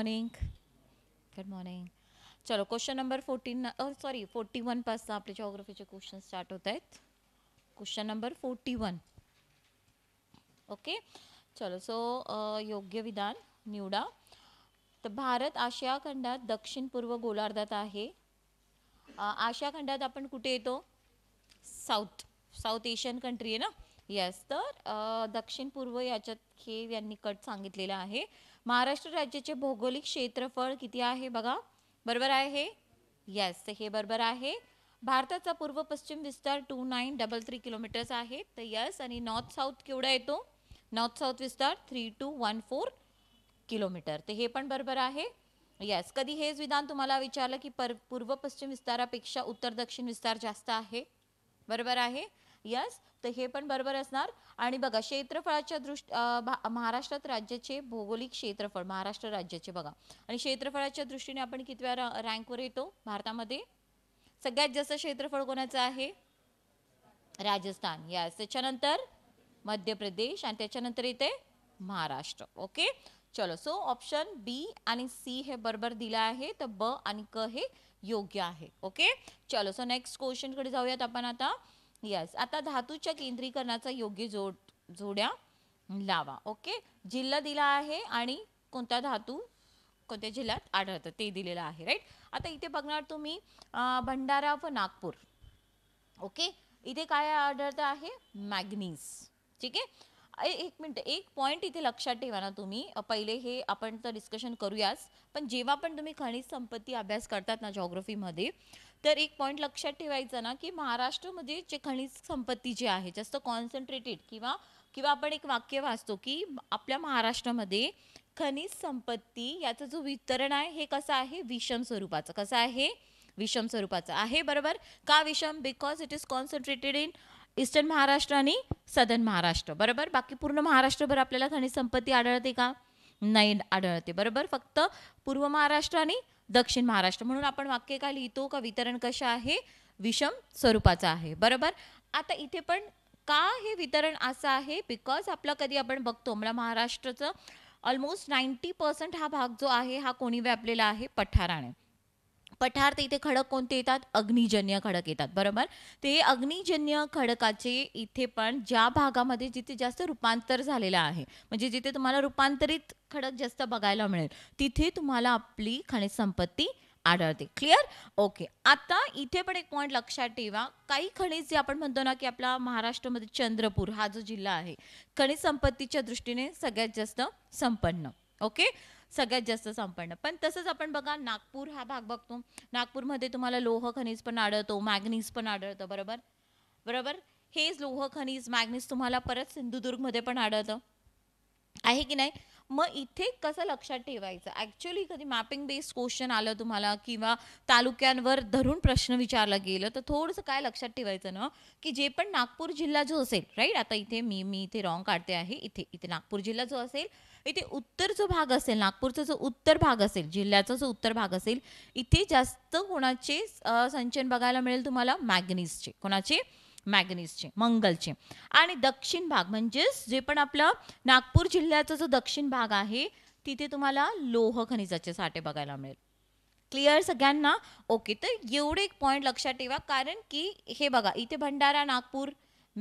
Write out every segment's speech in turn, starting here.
morning good morning चलो question number fourteen sorry forty one पासून आपले जॉग्रफीचे क्वेश्चन स्टार्ट होत आहेत question number forty one okay चलो सो योग्य विधान निवडा तर भारत आशिया खंडात दक्षिण पूर्व गोलार्धात आहे आशिया खंडात आपण कुठे येतो साऊथ साऊथ एशियन कंट्री आहे ना येस तर दक्षिण पूर्व याच्यात खेव यांनी कट सांगितलेलं आहे महाराष्ट्र राज्याचे भौगोलिक क्षेत्रफळ किती आहे बघा बरोबर आहे येस हे बरोबर आहे भारताचा पूर्व पश्चिम विस्तार two nine double three kilometres आहे तर यस आणि नॉर्थ साऊथ केवढा येतो नॉर्थ साऊथ विस्तार three two one four kilometre तर हे पण बरोबर आहे येस कधी हेच विधान तुम्हाला विचारलं की पर पूर्व पश्चिम विस्तारापेक्षा उत्तर दक्षिण विस्तार जास्त आहे बरोबर आहे यस तर हे पण बरोबर असणार आणि बघा क्षेत्रफळाच्या दृष्टी महाराष्ट्रात राज्याचे भौगोलिक क्षेत्रफळ महाराष्ट्र राज्याचे बघा आणि क्षेत्रफळाच्या दृष्टीने आपण कितव्या रँकवर येतो भारतामध्ये सगळ्यात जास्त क्षेत्रफळ कोणाचं आहे राजस्थान यास त्याच्यानंतर मध्य प्रदेश आणि त्याच्यानंतर इथे महाराष्ट्र ओके चलो सो ऑप्शन बी आणि सी हे बरोबर दिलं आहे तर ब आणि क हे योग्य आहे ओके चलो सो नेक्स्ट क्वेश्चनकडे जाऊयात आपण आता येस आता धातूच्या केंद्रीकरणाचा योग्य जोड जोड्या लावा ओके जिल्हा दिला आहे आणि कोणता धातू कोणत्या जिल्ह्यात आढळतं ते दिलेलं आहे राईट आता इथे बघणार तुम्ही भंडारा व नागपूर ओके इथे काय आढळतं आहे मॅग्नीज ठीक आहे एक मिनट एक पॉईंट इथे लक्षात ठेवा ना तुम्ही पहिले हे आपण तर डिस्कशन करूयाच पण जेव्हा पण तुम्ही खनिज संपत्ती अभ्यास करतात ना जॉग्रफीमध्ये तर एक पॉईंट लक्षात ठेवायचं ना की महाराष्ट्रामध्ये जे खनिज संपत्ती जी आहे जास्त कॉन्सन्ट्रेटेड किंवा किंवा आपण एक वाक्य वाचतो की आपल्या महाराष्ट्रामध्ये खनिज संपत्ती याचं जो वितरण आहे हे कसं आहे विषम स्वरूपाचं कसं आहे विषम स्वरूपाचं आहे बरोबर का विषम because it is concentrated in eastern Maharashtra आणि सदर्न महाराष्ट्र बरोबर बाकी पूर्ण महाराष्ट्रभर आपल्याला खनिज संपत्ती आढळते का नाही आढळते बरोबर फक्त पूर्व महाराष्ट्र आणि दक्षिण महाराष्ट्र म्हणून आपण वाक्य का लिहितो का वितरण कशा आहे विषम स्वरूपाचं आहे बरोबर आता इथे पण का हे वितरण असं आहे बिकॉज आपला कधी आपण बघतो मला महाराष्ट्राचं ऑलमोस्ट नाईन्टी पर्सेंट हा भाग जो आहे हा कोणी व्यापलेला आहे पठाराने पठार इथे खडक कोणते येतात अग्निजन्य खडक येतात बरोबर ते अग्निजन्य खडकाचे इथे पण ज्या भागामध्ये जिथे जास्त रूपांतर झालेलं आहे म्हणजे जिथे तुम्हाला रूपांतरित खडक जास्त बघायला मिळेल तिथे तुम्हाला आपली खनिज संपत्ती आढळते क्लिअर ओके आता इथे पण एक पॉईंट लक्षात ठेवा काही खनिज जे आपण म्हणतो ना की आपला महाराष्ट्रामध्ये चंद्रपूर हा जो जिल्हा आहे खनिज संपत्तीच्या दृष्टीने सगळ्यात जास्त संपन्न ओके सगळ्यात जास्त संपन्न पण तसंच आपण बघा नागपूर हा भाग बघतो नागपूरमध्ये तुम्हाला लोह खनिज पण आढळतो मॅग्नीज पण आढळतं बरोबर बरोबर हेच लोह खनिज मॅग्नीज तुम्हाला परत सिंधुदुर्गमध्ये पण आढळतं आहे की नाही मग इथे कसं लक्षात ठेवायचं ॲक्च्युली कधी मॅपिंग बेस्ड क्वेश्चन आलं तुम्हाला किंवा तालुक्यांवर धरून प्रश्न विचारला गेलं तर थोडंसं काय लक्षात ठेवायचं ना की जे पण नागपूर जिल्हा जो असेल राईट आता इथे मी मी इथे रॉंग काढते आहे इथे इथे नागपूर जिल्हा जो असेल इथे उत्तर जो भाग असेल नागपूरचा जो उत्तर भाग असेल जिल्ह्याचा जो उत्तर भाग असेल इथे जास्त कोणाचे संचयन बघायला मिळेल तुम्हाला मॅग्नीजचे कोणाचे मॅग्नीजचे मंगलचे आणि दक्षिण भाग म्हणजेच जे पण आपलं नागपूर जिल्ह्याचा जो दक्षिण भाग आहे तिथे तुम्हाला लोह खनिजाचे साठे बघायला मिळेल क्लिअर सगळ्यांना ओके तर एवढे एक पॉईंट लक्षात ठेवा कारण की हे बघा इथे भंडारा नागपूर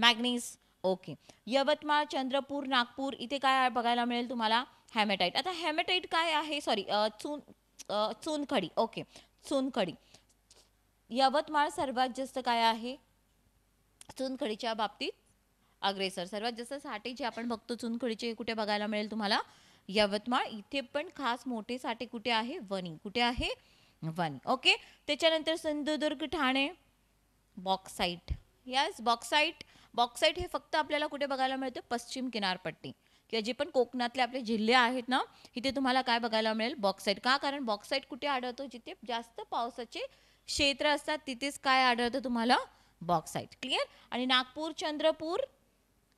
मॅग्नीज ओके यवतमाळ चंद्रपूर नागपूर इथे काय बघायला मिळेल तुम्हाला हॅमेटाईट आता हॅमेटाईट काय आहे सॉरी चून चुनखडी ओके चुनखडी यवतमाळ सर्वात जास्त काय आहे चुनखडीच्या बाबतीत अग्रेसर सर्वात जास्त साठे जे आपण बघतो चुनखडीचे कुठे बघायला मिळेल तुम्हाला यवतमाळ इथे पण खास मोठे साठे कुठे आहे वणी कुठे आहे वणी ओके त्याच्यानंतर Sindhudurg Thane bauxite yes bauxite bauxite हे फक्त आपल्याला कुठे बघायला मिळते पश्चिम किनारपट्टी किंवा जे पण कोकणातले आपले जिल्हे आहेत ना इथे तुम्हाला काय बघायला मिळेल बॉक्साईट का कारण बॉक्साईट कुठे आढळतो जिथे जास्त पावसाचे क्षेत्र असतात तिथेच काय आढळतं तुम्हाला बॉक्साईट क्लिअर आणि नागपूर चंद्रपूर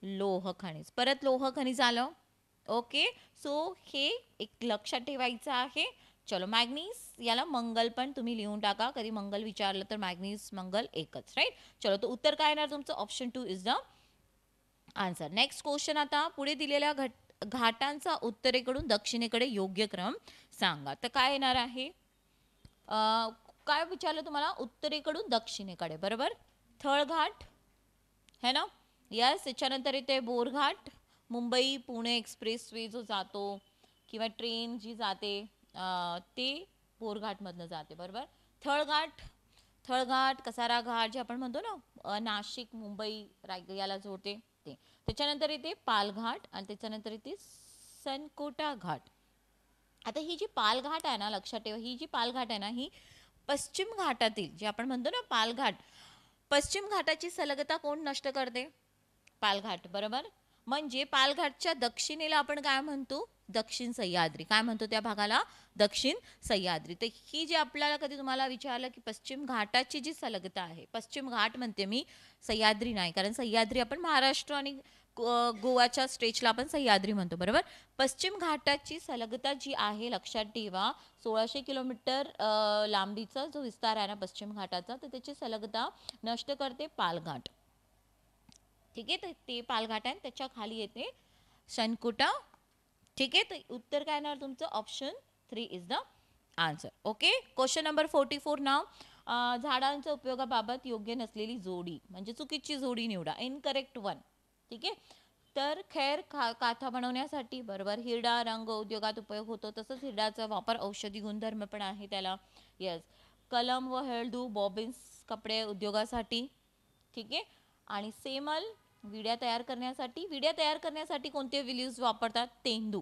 लोह खनिज परत लोह खनिज आलं ओके सो हे एक लक्षात ठेवायचं आहे चलो मॅग्नीस याला मंगल पण तुम्ही लिहून टाका कधी मंगल विचारलं तर मॅग्नीस मंगल एकच राईट चलो तर उत्तर काय येणार तुमचं option two is the answer next question आता पुढे दिलेल्या घट घाटांचा उत्तरेकडून दक्षिणेकडे योग्य क्रम सांगा तर काय येणार आहे काय विचारलं तुम्हाला उत्तरेकडून दक्षिणेकडे बरोबर थळघाट है ना यस त्याच्यानंतर इथे बोरघाट मुंबई पुणे एक्सप्रेस वे जो जातो किंवा ट्रेन जी जाते ते मधन जाते बरोबर थळघाट थळघाट कसारा घाट जे आपण म्हणतो ना नाशिक मुंबई रायगड याला जोडते ते त्याच्यानंतर येते पालघाट आणि त्याच्यानंतर येते सनकोटा घाट आता ही जी पालघाट आहे ना लक्षात ठेवा ही जी पालघाट आहे ना ही पश्चिम घाटातील जे आपण म्हणतो ना पालघाट पश्चिम घाटाची सलगता कोण नष्ट करते पालघाट बरोबर म्हणजे पालघाटच्या दक्षिणेला आपण काय म्हणतो दक्षिण सह्याद्री काय म्हणतो त्या भागाला दक्षिण सह्याद्री तर ही जी आपल्याला कधी तुम्हाला विचारलं की पश्चिम घाटाची जी सलगता आहे पश्चिम घाट म्हणते मी सह्याद्री नाही कारण सह्याद्री आपण महाराष्ट्र आणि गोवाच्या स्टेजला आपण सह्याद्री म्हणतो बरोबर पश्चिम घाटाची सलगता जी आहे लक्षात ठेवा सोळाशे किलोमीटर लांबीचा जो विस्तार आहे ना पश्चिम घाटाचा तर त्याची सलगता नष्ट करते पालघाट ठीक आहे तर ते पालघाट आहे त्याच्या खाली येते शनकुटा ठीक आहे तर उत्तर काय येणार तुमचं option three is the answer okay question number forty four नाव झाडांच्या उपयोगाबाबत योग्य नसलेली जोडी म्हणजे चुकीची जोडी निवडा इनकरेक्ट वन ठीक आहे तर खैर खा काथा बनवण्यासाठी बरोबर हिरडा रंग उद्योगात उपयोग होतो तसंच हिरडाचा वापर औषधी गुणधर्म पण आहे त्याला यस कलम व हळदू बॉबिन्स कपडे उद्योगासाठी ठीक आहे आणि सेमल विड्या तयार करण्यासाठी विड्या तयार करण्यासाठी कोणते विल्यूज वापरतात तेंदू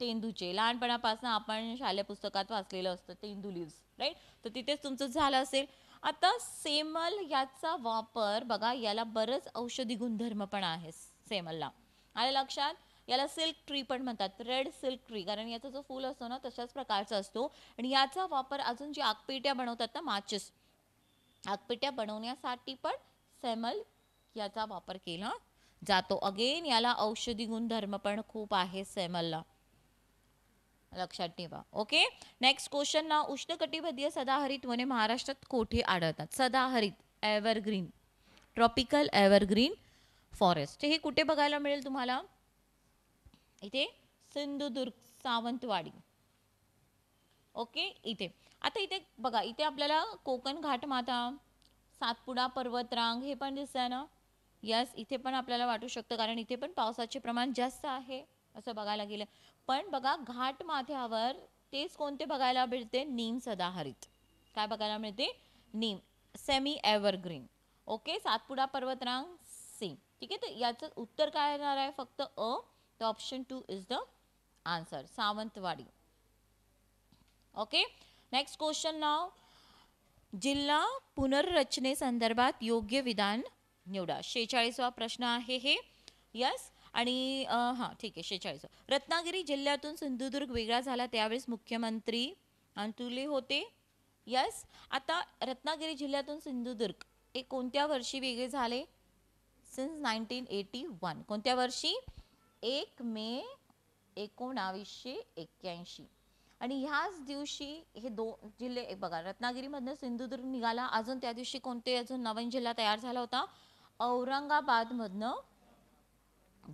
तेंदूचे लहानपणापासून आपण शालेय पुस्तकात वाचलेलं असतं तेंदू लिव्ज राईट तर तिथेच तुमचं झालं असेल आता सेमल याचा वापर बघा याला बरंच औषधी गुणधर्म पण आहे सेमलला आलं लक्षात याला सिल्क ट्री पण म्हणतात रेड सिल्क ट्री कारण याचा जो फूल असतो ना तशाच प्रकारचा असतो आणि याचा वापर अजून जी आगपेट्या बनवतात ना माचेस आगपेट्या बनवण्यासाठी पण सेमल याचा वापर केला जातो अगेन याला औषधी गुणधर्म पण खूप आहे सैमलला लक्षात ठेवा ओके नेक्स्ट क्वेश्चन ना उष्णकटिबंधीय सदाहरित वने महाराष्ट्रात कोठे आढळतात सदाहरित एव्हरग्रीन ट्रॉपिकल एव्हरग्रीन फॉरेस्ट हे कुठे बघायला मिळेल तुम्हाला इथे सिंधुदुर्ग सावंतवाडी ओके इथे आता इथे बघा इथे आपल्याला कोकण घाट माता सातपुडा पर्वतरांग हे पण दिसतंय ना यस इथे पण आपल्याला वाटू शकतं कारण इथे पण पावसाचे प्रमाण जास्त आहे असं बघायला गेलं पण बघा घाट माथ्यावर तेच कोणते बघायला मिळते नीम सदाहरित काय बघायला मिळते neem semi evergreen okay Satpuda पर्वतरांग सी ठीक आहे तर याचं उत्तर काय येणार आहे फक्त अ तर option two is the answer Sawantwadi okay next question नाव जिल्हा पुनर्रचने संदर्भात योग्य विधान निवडा शेचाळीसवा प्रश्न आहे हे यस आणि हां ठीक आहे शेचाळीसवा रत्नागिरी जिल्ह्यातून सिंधुदुर्ग वेगळा झाला त्यावेळेस मुख्यमंत्री अंतुले होते यस आता रत्नागिरी जिल्ह्यातून सिंधुदुर्ग हे कोणत्या वर्षी वेगळे झाले सिन्स नाईन्टीन एटी वन कोणत्या वर्षी एक मे एकोणावीसशे एक्क्याऐंशी आणि ह्याच दिवशी हे दोन जिल्हे बघा रत्नागिरीमधनं सिंधुदुर्ग निघाला अजून त्या दिवशी कोणते अजून नवीन जिल्हा तयार झाला होता औरंगाबादमधनं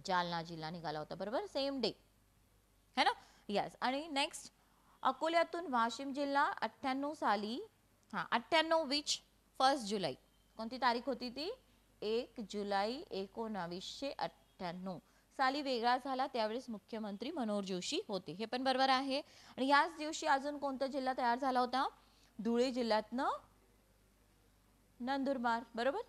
जालना जिल्हा निघाला होता बरोबर सेम डे है ना यस आणि नेक्स्ट अकोल्यातून वाशिम जिल्हा अठ्ठ्याण्णव साली हां अठ्ठ्याण्णव विच फर्स्ट जुलै कोणती तारीख होती ती एक जुलै एकोणावीसशे अठ्ठ्याण्णव साली वेगळा झाला त्यावेळेस मुख्यमंत्री मनोहर जोशी होते हे पण बरोबर आहे आणि याच दिवशी अजून कोणता जिल्हा तयार झाला होता धुळे जिल्ह्यातनं नंदुरबार बरोबर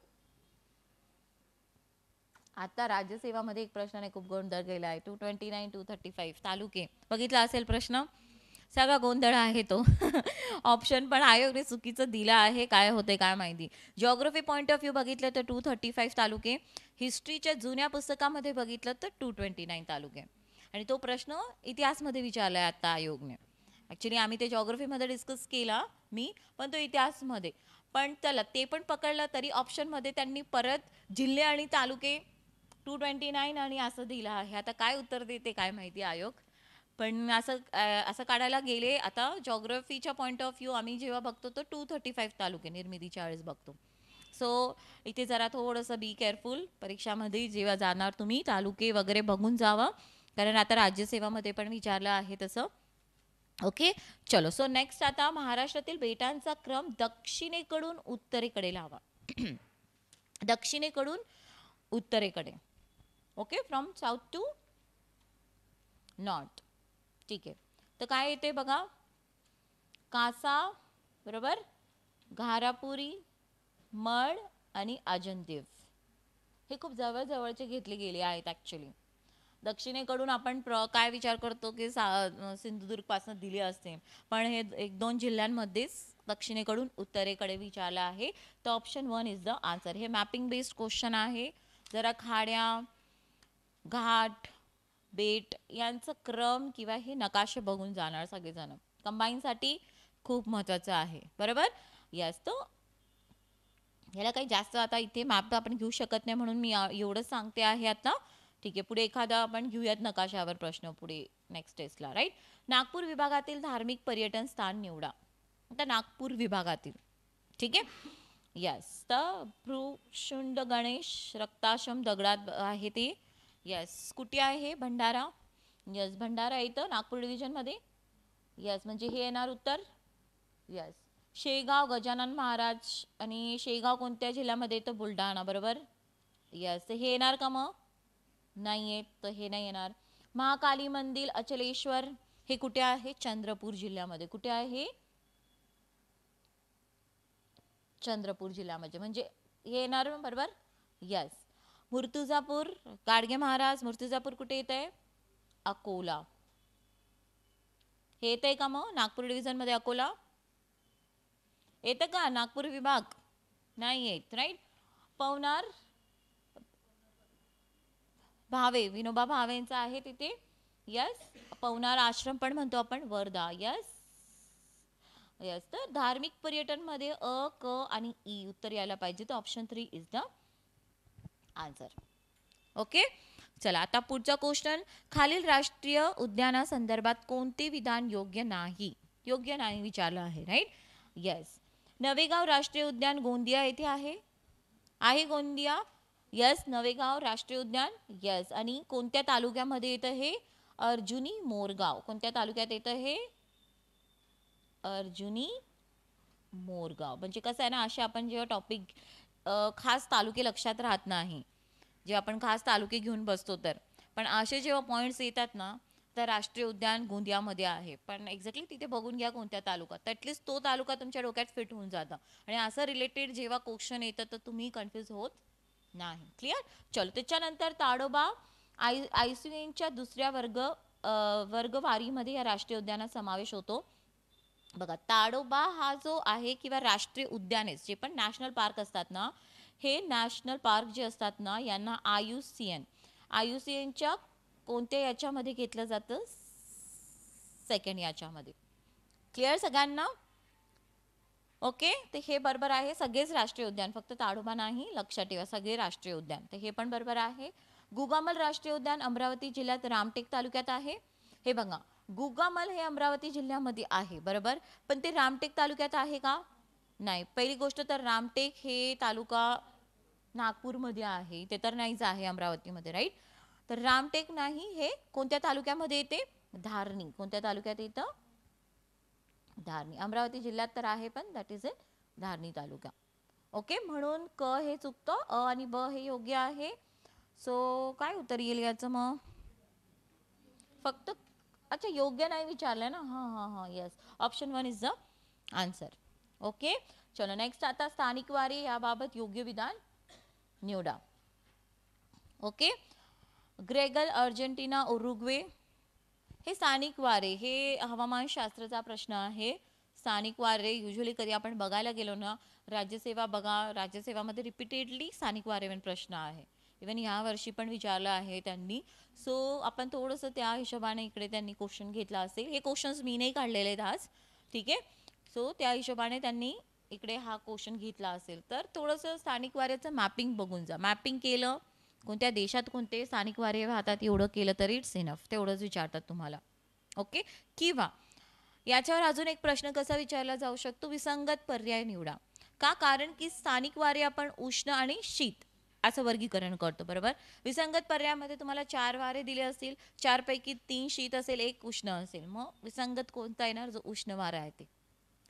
आता राज्यसेवामध्ये एक प्रश्न नाही खूप गोंधळ गेला आहे two twenty nine two thirty five तालुके बघितला असेल प्रश्न सगळा गोंधळ आहे तो ऑप्शन पण आयोगने चुकीचं दिला आहे काय होते काय माहिती जॉग्रफी पॉईंट ऑफ व्ह्यू बघितलं तर टू थर्टी फाईव्ह तालुके हिस्ट्रीच्या जुन्या पुस्तकामध्ये बघितलं तर टू ट्वेंटी नाईन तालुके आणि तो प्रश्न इतिहासमध्ये विचारला आहे आता आयोगने ॲक्च्युली आम्ही ते जॉग्रफीमध्ये डिस्कस केला मी पण तो इतिहासमध्ये पण चला ते पण पकडलं तरी ऑप्शनमध्ये त्यांनी परत जिल्हे आणि तालुके टू ट्वेंटी नाईन आणि असं दिलं आहे आता काय उत्तर देते काय माहिती आयोग पण असं असं काढायला गेले आता जॉग्रफीच्या पॉईंट ऑफ व्ह्यू आम्ही जेव्हा बघतो तर टू थर्टी फाईव्ह तालुके निर्मितीच्या वेळेस बघतो सो इथे जरा थोडंसं बी केअरफुल परीक्षामध्ये जेव्हा जाणार तुम्ही तालुके वगैरे बघून जावा कारण आता राज्यसेवामध्ये पण विचारलं आहे तसं ओके चलो सो नेक्स्ट आता महाराष्ट्रातील बेटांचा क्रम दक्षिणेकडून उत्तरेकडे लावा दक्षिणेकडून उत्तरेकडे okay from south to north ठीक आहे तर काय येते बघा कासा बरोबर घारापुरी मळ आणि अजंतीव हे खूप जवळजवळचे घेतले गेले आहेत ॲक्च्युली दक्षिणेकडून आपण प्र काय विचार करतो की सा सिंधुदुर्गपासून दिली असते पण हे एक दोन जिल्ह्यांमध्येच दक्षिणेकडून उत्तरेकडे विचारलं आहे तर option one is the answer हे मॅपिंग बेस्ड क्वेश्चन आहे जरा खाड्या घाट बेट यांचं क्रम किंवा हे नकाशे बघून जाणार सगळेजण कंबाईनसाठी खूप महत्वाचं आहे बरोबर येस तो याला काही जास्त आता इथे मॅप आपण घेऊ शकत नाही म्हणून मी एवढंच सांगते आहे आता ठीक आहे पुढे एखादा आपण घेऊयात नकाशावर प्रश्न पुढे नेक्स्ट टेस्टला राईट नागपूर विभागातील धार्मिक पर्यटन स्थान निवडा आता नागपूर विभागातील ठीक आहे यस तर शुंड गणेश रक्ताश्रम दगडात आहे ते येस कुठे आहे भंडारा यस भंडारा इथं नागपूर डिव्हिजनमध्ये यस म्हणजे हे येणार उत्तर यस शेगाव गजानन महाराज आणि शेगाव कोणत्या जिल्ह्यामध्ये येतं बुलढाणा बरोबर यस हे येणार का मग नाही आहे तर हे नाही येणार महाकाली मंदिर अचलेश्वर हे कुठे आहे चंद्रपूर जिल्ह्यामध्ये कुठे आहे चंद्रपूर जिल्ह्यामध्ये म्हणजे हे येणार बरोबर यस मुर्तुजापूर गाडगे महाराज मुर्तुजापूर कुठे येत आहे अकोला हे येत आहे का मग नागपूर डिव्हिजनमध्ये अकोला येतं का नागपूर विभाग नाही येत राईट पवनार भावे विनोबा भावेंचा आहे तिथे यस पवनार आश्रम पण म्हणतो आपण वर्धा यस यस तर धार्मिक पर्यटनमध्ये अ क आणि ई उत्तर यायला पाहिजे तर option three is the answer okay चला आता पुढचा क्वेश्चन खालील राष्ट्रीय उद्याना संदर्भात कोणते विधान योग्य नाही योग्य नाही विचारलं आहे राईट येस नवेगाव राष्ट्रीय उद्यान गोंदिया येथे आहे आहे गोंदिया यस नवेगाव राष्ट्रीय उद्यान येस आणि कोणत्या तालुक्यामध्ये येत हे अर्जुनी मोरगाव कोणत्या तालुक्यात येतं हे अर्जुनी मोरगाव म्हणजे कसं आहे ना असे आपण जेव्हा टॉपिक खास तालुके लक्षात राहत नाही जे आपण खास तालुके घेऊन बसतो तर पण असे जेव्हा पॉईंट्स येतात ना तर राष्ट्रीय उद्यान गोंदियामध्ये आहे पण एक्झॅक्टली तिथे बघून घ्या कोणत्या तालुका ॲटलिस्ट तो तालुका तुमच्या डोक्यात फिट होऊन जातं आणि असं रिलेटेड जेव्हा क्वेश्चन येतं तर तुम्ही कन्फ्युज होत नाही क्लिअर चलो त्याच्यानंतर ताडोबा आय आय सी एनच्या दुसऱ्या वर्ग वर्गवारीमध्ये या राष्ट्रीय उद्यानात समावेश होतो बघा ताडोबा हा जो आहे किंवा राष्ट्रीय उद्याने जे पण नॅशनल पार्क असतात ना हे नॅशनल पार्क जे असतात ना यांना I U C N I U C एनच्या कोणत्या याच्यामध्ये घेतलं जातं सेकंड याच्यामध्ये क्लिअर सगळ्यांना ओके तर हे बरोबर आहे सगळेच राष्ट्रीय उद्यान फक्त ताडोबा नाही लक्षात ठेवा सगळे राष्ट्रीय उद्यान तर हे पण बरोबर आहे गुगामल राष्ट्रीय उद्यान अमरावती जिल्ह्यात रामटेक तालुक्यात आहे हे बघा गुगामल हे अमरावती जिल्ह्यामध्ये आहे बरोबर पण ते रामटेक तालुक्यात आहे का नाही पहिली गोष्ट तर रामटेक हे तालुका नागपूरमध्ये आहे ते तर नाहीच आहे अमरावतीमध्ये राईट तर रामटेक नाही हे कोणत्या तालुक्यामध्ये येते धारणी कोणत्या तालुक्यात येतं धारणी अमरावती जिल्ह्यात तर आहे पण that is a Dharni taluka okay म्हणून क हे चुकतं अ आणि ब हे योग्य आहे सो काय उत्तर येईल याचं मग फक्त अच्छा योग्य नाही विचारलं ना हां हां हां yes option one is the answer okay चलो नेक्स्ट आता स्थानिक वारी याबाबत योग्य विधान निवडा ओके ग्रेगल अर्जेंटिना उरुग्वे हे स्थानिक वारे हे हवामानशास्त्राचा प्रश्न आहे स्थानिक वारे युजली कधी आपण बघायला गेलो ना राज्यसेवा बघा राज्यसेवामध्ये रिपीटेडली स्थानिक वारे प्रश्न आहे इवन ह्या वर्षी पण विचारलं आहे त्यांनी सो आपण थोडंसं त्या हिशोबाने इकडे त्यांनी क्वेश्चन घेतला असेल हे क्वेश्चन्स मी नाही काढलेले आहेत आज ठीक आहे सो त्या हिशोबाने त्यांनी इकडे हा क्वेश्चन घेतला असेल तर थोडंसं स्थानिक वाऱ्याचं मॅपिंग बघून जा मॅपिंग केलं कोणत्या देशात कोणते स्थानिक वारे राहतात एवढं केलं तरी इट्स इनफ तेवढंच विचारतात तुम्हाला ओके किंवा याच्यावर अजून एक प्रश्न कसा विचारला जाऊ शकतो विसंगत पर्याय निवडा का कारण की स्थानिक वारे आपण उष्ण आणि शीत असं वर्गीकरण करतो बरोबर विसंगत पर्यायामध्ये तुम्हाला चार वारे दिले असतील चारपैकी तीन शीत असेल एक उष्ण असेल मग विसंगत कोणता येणार जो उष्ण वारा आहे ते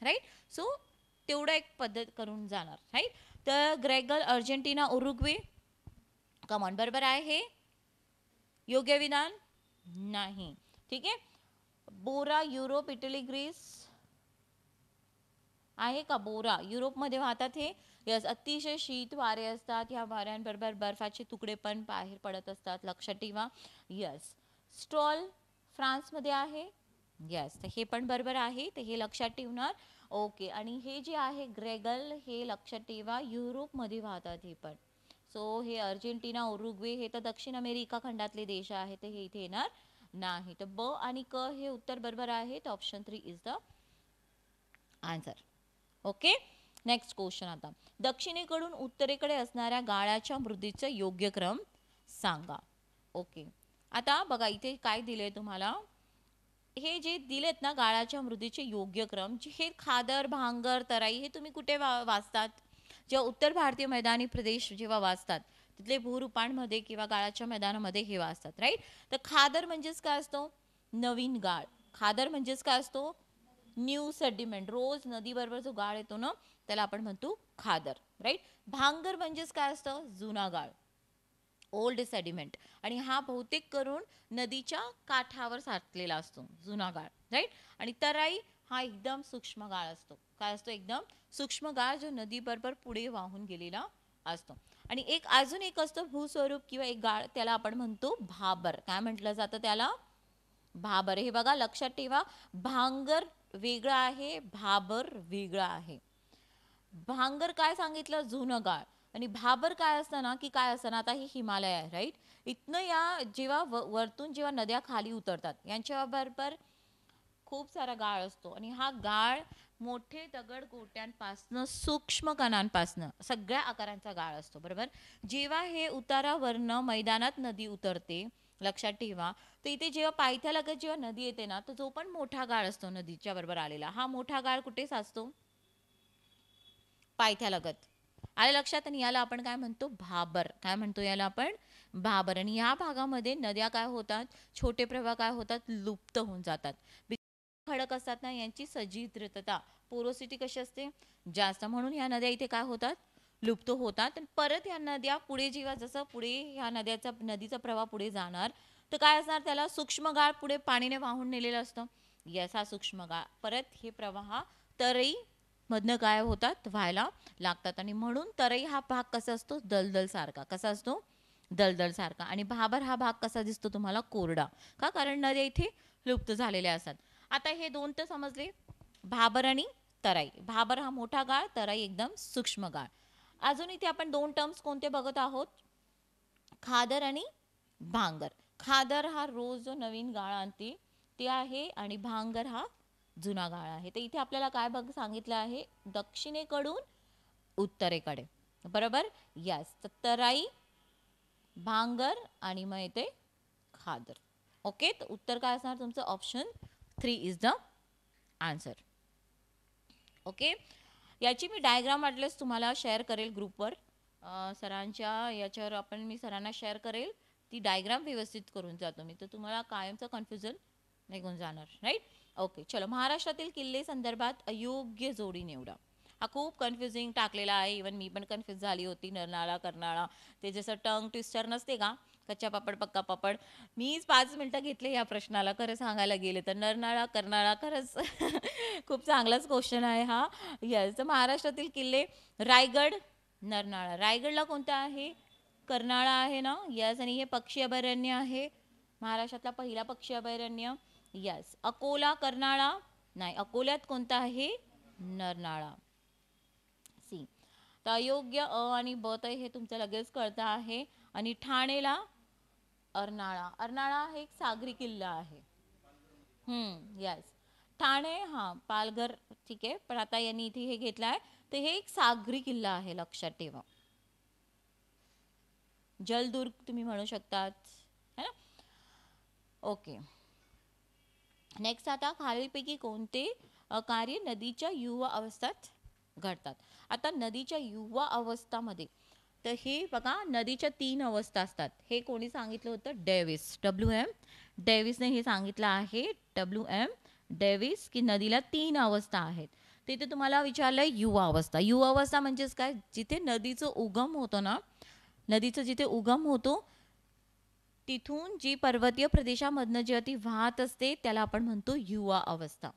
राईट सो तेवढं एक पद्धत करून जाणार राईट तर ग्रेगल अर्जेंटिना उरुग्वे कमॉन बरोबर आहे हे योग्य विधान नाही ठीक आहे बोरा युरोप इटली ग्रीस आहे का बोरा युरोपमध्ये वाहतात हे यस अतिशय शीत वारे असतात ह्या वाऱ्यांबरोबर बर्फाचे तुकडे पण बाहेर पडत असतात लक्षात ठेवा यस स्टॉल फ्रान्समध्ये आहे यस तर हे पण बरोबर आहे तर हे लक्षात ठेवणार ओके आणि हे जे आहे ग्रेगल हे लक्षात ठेवा युरोपमध्ये वाहतात हे पण सो हे अर्जेंटिना उरुग्वे हे तर दक्षिण अमेरिका खंडातले देश आहे ते हे इथे येणार नाही तर ब आणि क हे उत्तर बरोबर आहे तर option three is the answer okay next question आता दक्षिणेकडून उत्तरेकडे असणाऱ्या गाळाच्या मृदीचा योग्य क्रम सांगा ओके आता बघा इथे काय दिले तुम्हाला हे जे दिलेत ना गाळाच्या मृदीचे योग्य क्रम हे खादर भांगर तराई हे तुम्ही कुठे वाचतात जेव्हा उत्तर भारतीय मैदानी प्रदेश जेव्हा वाचतात तिथले भूरूपांमध्ये किंवा गाळाच्या मैदानामध्ये हे वाचतात राईट तर खादर म्हणजेच काय असतो नवीन गाळ खादर म्हणजेच काय असतो न्यू सेडिमेंट रोज नदीबरोबर जो गाळ येतो ना त्याला आपण म्हणतो खादर राईट भांगर म्हणजेच काय असतं जुना गाळ ओल्ड सेडिमेंट आणि हा बहुतेक करून नदीच्या काठावर साठलेला असतो जुना गाळ राईट आणि तराई हा एकदम सूक्ष्म गाळ असतो काय असतो एकदम सूक्ष्म गाळ जो नदीबरोबर पुढे वाहून गेलेला असतो आणि एक अजून एक असतं भूस्वरूप किंवा एक गाळ त्याला आपण म्हणतो भाबर काय म्हटलं जातं त्याला भाबर हे बघा लक्षात ठेवा भांगर वेगळा आहे भाबर वेगळा आहे भांगर काय सांगितलं जुनं गाळ आणि भाबर काय ना की काय असताना आता हे हिमालय आहे राईट इथनं या जेव्हा वरतून जेव्हा नद्या खाली उतरतात यांच्या बरोबर खूप सारा गाळ असतो आणि हा गाळ मोठे दगड गोट्यांपासनं सूक्ष्म कणांपासनं सगळ्या आकारांचा गाळ असतो बरोबर जेव्हा हे उतारावरनं मैदानात नदी उतरते लक्षात ठेवा तर इथे जेव्हा पायथ्यालगत जेव्हा नदी येते ना तर जो पण मोठा गाळ असतो नदीच्या बरोबर आलेला हा मोठा गाळ कुठे साचतो लगत आले लक्षात आणि याला आपण काय म्हणतो भाबर काय म्हणतो याला आपण भाबर आणि या भागामध्ये नद्या काय होतात छोटे प्रवाह काय होतात लुप्त होऊन जातात खडक असतात ना यांची सजीद्रता पोरोसिटी कशी असते जास्त म्हणून या नद्या इथे काय होतात लुप्त होतात परत या नद्या पुढे जेव्हा जसं पुढे ह्या नद्याचा नदीचा प्रवाह पुढे जाणार तर काय असणार त्याला सूक्ष्मगाळ पुढे पाणीने वाहून नेलेलं असतं याचा सूक्ष्मगाळ परत हे प्रवाह तरही मधनं गायब होतात व्हायला लागतात आणि म्हणून तराई हा भाग कसा असतो दलदल सारखा कसा असतो दलदल सारखा आणि भाबर हा भाग कसा दिसतो तुम्हाला कोरडा का कारण नद्या इथे लुप्त झालेल्या असतात आता हे दोन तर समजले भाबर आणि तराई भाबर हा मोठा गाळ तराई एकदम सूक्ष्म गाळ अजून इथे आपण दोन टर्म्स कोणते बघत आहोत खादर आणि भांगर खादर हा रोज जो नवीन गाळ आणते ते आहे आणि भांगर हा जुना गाळ आहे तर इथे आपल्याला काय बघ सांगितलं आहे दक्षिणेकडून उत्तरेकडे बरोबर यस तर तराई भांगर आणि मग येते खादर ओके तर उत्तर काय असणार तुमचं option three is the answer okay याची मी डायग्राम वाटलेस तुम्हाला शेअर करेल ग्रुपवर सरांच्या याच्यावर आपण मी सरांना शेअर करेल ती डायग्राम व्यवस्थित करून जातो मी तर तुम्हाला कायमचं कन्फ्युजन निघून जाणार राईट ओके चलो महाराष्ट्रातील किल्ले संदर्भात अयोग्य जोडी निवडा हा खूप कन्फ्युजिंग टाकलेला आहे इवन मी पण कन्फ्युज झाली होती नरनाळा कर्नाळा ते जसं टंग ट्विस्टर नसते का कच्चा पापड पक्का पापड मीच पाच मिनटं घेतले या प्रश्नाला खरं सांगायला गेले तर नरनाळा कर्नाळा खरंच खूप चांगलाच क्वेश्चन आहे हा यस तर महाराष्ट्रातील किल्ले रायगड नरनाळा रायगडला कोणता आहे कर्नाळा आहे ना यस आणि हे पक्षी अभयारण्य आहे महाराष्ट्रातला पहिला पक्षी अभयारण्य यस अकोला कर्नाळा नाही अकोल्यात कोणता आहे नरनाळा सी तर अयोग्य अ आणि ब त हे तुमचं लगेच कळतं आहे आणि ठाणेला अर्नाळा अर्नाळा हे एक सागरी किल्ला आहे यस ठाणे हां पालघर ठीक आहे पण आता यांनी इथे हे घेतलं आहे तर हे एक सागरी किल्ला आहे लक्षात ठेवा जलदुर्ग तुम्ही म्हणू शकतात है ना ओके नेक्स्ट आता खालीलपैकी कोणते कार्य नदीच्या युवा अवस्थेत घडतात आता नदीच्या युवा अवस्थामध्ये तर हे बघा नदीच्या तीन अवस्था असतात हे कोणी सांगितलं होतं डेव्हिस डब्ल्यू एम डेव्हिसने हे सांगितलं आहे डब्ल्यू एम डेव्हिस की नदीला तीन अवस्था आहेत तिथे तुम्हाला विचारलं युवा अवस्था युवा अवस्था म्हणजेच काय जिथे नदीचं उगम होतो ना नदीचं जिथे उगम होतो तिथून जी पर्वतीय प्रदेशामधनं जी अति वाहत असते त्याला आपण म्हणतो युवा अवस्था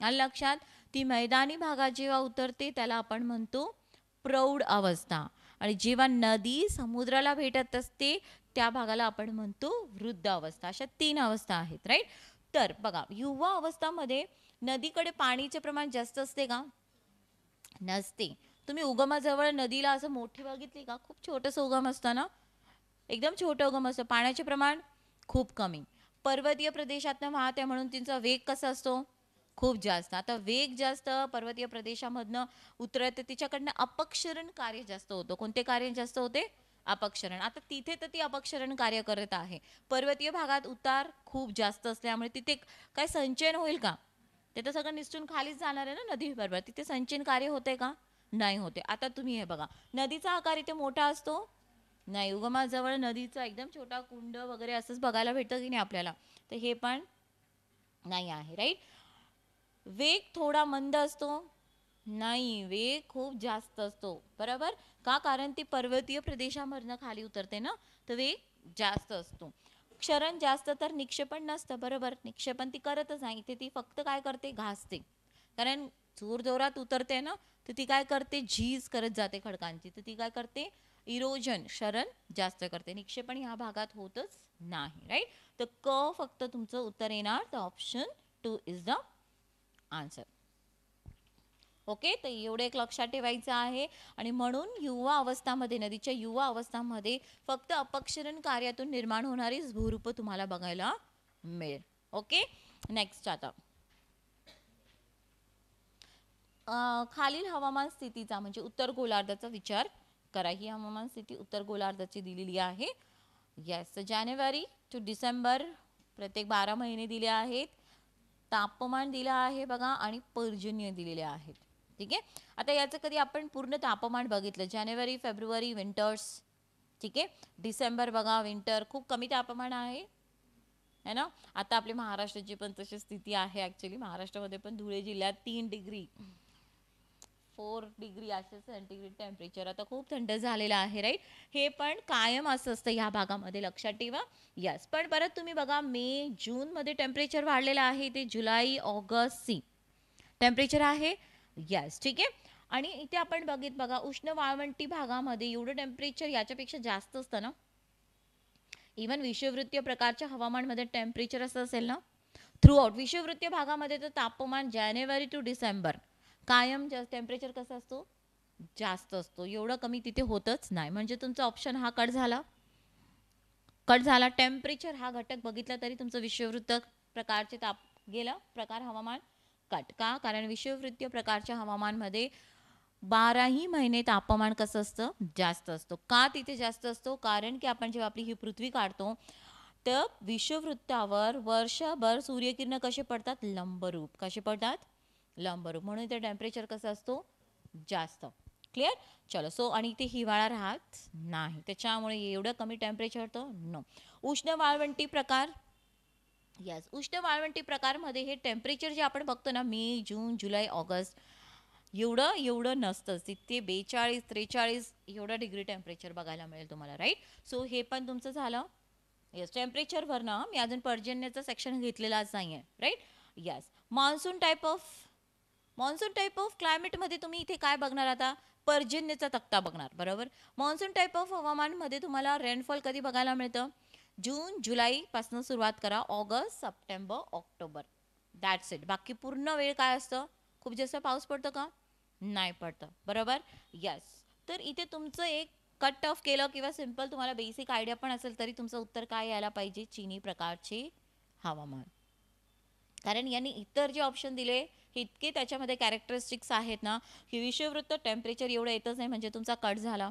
आणि लक्षात ती मैदानी भागात जेव्हा उतरते त्याला आपण म्हणतो प्रौढ अवस्था आणि जेव्हा नदी समुद्राला भेटत असते त्या भागाला आपण म्हणतो वृद्ध अवस्था अशा तीन अवस्था आहेत राईट तर बघा युवा अवस्थामध्ये नदीकडे पाणीचे प्रमाण जास्त असते का नसते तुम्ही उगमाजवळ नदीला असं मोठे बघितले का खूप छोटस उगम ना एकदम छोटं उगम असतं पाण्याचे प्रमाण खूप कमी पर्वतीय प्रदेशातनं वाहते म्हणून तिचा वेग कसा असतो खूप जास्त आता वेग जास्त पर्वतीय प्रदेशामधनं उतरत तिच्याकडनं अपक्षरण कार्य जास्त होतं कोणते कार्य जास्त होते अपक्षरण आता तिथे तर ती अपक्षरण कार्य करत आहे पर्वतीय भागात उतार खूप जास्त असल्यामुळे तिथे काय संचयन होईल का ते तर सगळं निसटून खालीच जाणार आहे ना नदी बरोबर तिथे संचयन कार्य होते का नाही होते आता तुम्ही हे बघा नदीचा आकार इथे मोठा असतो नाही जवळ नदीचा एकदम छोटा कुंड वगैरे असंच बघायला भेटतं की नाही आपल्याला तर हे पण नाही आहे राईट वेग थोडा मंद असतो नाही वेग खूप जास्त असतो बरोबर का कारण ती पर्वतीय प्रदेशामधनं खाली उतरते ना तर वेग जास्त असतो क्षरण जास्त तर निक्षेपण नसतं बरोबर निक्षेपण ती करतच नाही ते ती फक्त काय करते घासते कारण जोर जोरात उतरते ना तर ती काय करते झीज करत जाते खडकांची तर ती काय करते इरोजन शरण जास्त करते निक्षेपण ह्या भागात होतच नाही राईट तर क फक्त तुमचं उत्तर येणार तर option two is the answer okay तर एवढे एक लक्षात ठेवायचं आहे आणि म्हणून युवा अवस्थामध्ये नदीच्या युवा अवस्थामध्ये फक्त अपक्षरण कार्यातून निर्माण होणारी भूरूप तुम्हाला बघायला मिळेल ओके नेक्स्ट आता खालील हवामान स्थितीचा म्हणजे उत्तर गोलार्धाचा विचार करा ही हवामान स्थिती उत्तर गोलार्धाची दिलेली आहे येस जानेवारी टू डिसेंबर प्रत्येक बारा महिने दिले आहेत तापमान दिलं आहे बघा आणि पर्जन्य दिलेले आहेत ठीक आहे आता याचं कधी आपण पूर्ण तापमान बघितलं जानेवारी फेब्रुवारी विंटर्स ठीक आहे डिसेंबर बघा विंटर खूप कमी तापमान आहे है ना आता आपले महाराष्ट्राची पण तशी स्थिती आहे ॲक्च्युली महाराष्ट्रामध्ये पण धुळे जिल्ह्यात तीन डिग्री फोर डिग्री असे सेंटीग्रेड टेम्परेचर आता खूप थंड झालेलं आहे राईट हे पण कायम असं असतं ह्या भागामध्ये लक्षात ठेवा यस पण परत तुम्ही बघा मे जूनमध्ये टेम्परेचर वाढलेलं आहे ते जुलै ऑगस्ट सी टेम्परेचर आहे यस ठीक आहे आणि इथे आपण बघित बघा उष्ण वाळवंटी भागामध्ये एवढं टेम्परेचर याच्यापेक्षा जास्त असतं ना इवन विश्ववृत्तीय प्रकारच्या हवामानमध्ये टेम्परेचर असं असेल ना थ्रूआउट विश्ववृत्तीय भागामध्ये तर तापमान जानेवारी टू डिसेंबर कायम जास्त टेम्परेचर कसा असतो जास्त असतो एवढं कमी तिथे होतच नाही म्हणजे तुमचा ऑप्शन हा कट झाला कट झाला टेम्परेचर हा घटक बघितला तरी तुमचं विश्ववृत्त प्रकारचे ताप गेलं प्रकार हवामान कट का कारण विषववृत्तीय प्रकारच्या हवामानमध्ये बाराही महिने तापमान कसं असतं जास्त असतो का तिथे जास्त असतो कारण की आपण जेव्हा आपली ही पृथ्वी काढतो तर विषुववृत्तावर वर्षभर सूर्यकिरण कसे पडतात लंबरूप कसे पडतात लंबर म्हणून इथे टेम्परेचर कसा असतो जास्त क्लिअर चलो सो आणि इथे हिवाळा राहत नाही त्याच्यामुळे एवढं कमी टेम्परेचर तर नो उष्ण वाळवंटी प्रकार यस उष्ण वाळवंटी प्रकारमध्ये हे टेम्परेचर जे आपण बघतो ना मे जून जुलै ऑगस्ट एवढं एवढं नसतंच तिथे बेचाळीस त्रेचाळीस एवढं डिग्री टेम्परेचर बघायला मिळेल तुम्हाला राईट सो हे पण तुमचं झालं येस ना मी अजून पर्जन्याचं सेक्शन घेतलेलाच नाही आहे right yes monsoon type of monsoon type of क्लायमेटमध्ये तुम्ही इथे काय बघणार आता पर्जन्यचा तक्ता बघणार बरोबर मॉन्सून टाईप ऑफ हवामानमध्ये तुम्हाला रेनफॉल कधी बघायला मिळतं जून पासून सुरुवात करा August September October that's it बाकी पूर्ण वेळ काय असतं खूप जास्त पाऊस पडतो का नाही पडत बरोबर यस तर इथे तुमचं एक कट ऑफ केलं किंवा सिम्पल तुम्हाला बेसिक आयडिया पण असेल तरी तुमचं उत्तर काय यायला पाहिजे चिनी प्रकारचे हवामान कारण यांनी इतर जे ऑप्शन दिले इतके त्याच्यामध्ये कॅरेक्टरिस्टिक्स आहेत ना की विषुववृत्त टेम्परेचर एवढं येतच नाही म्हणजे तुमचा कट झाला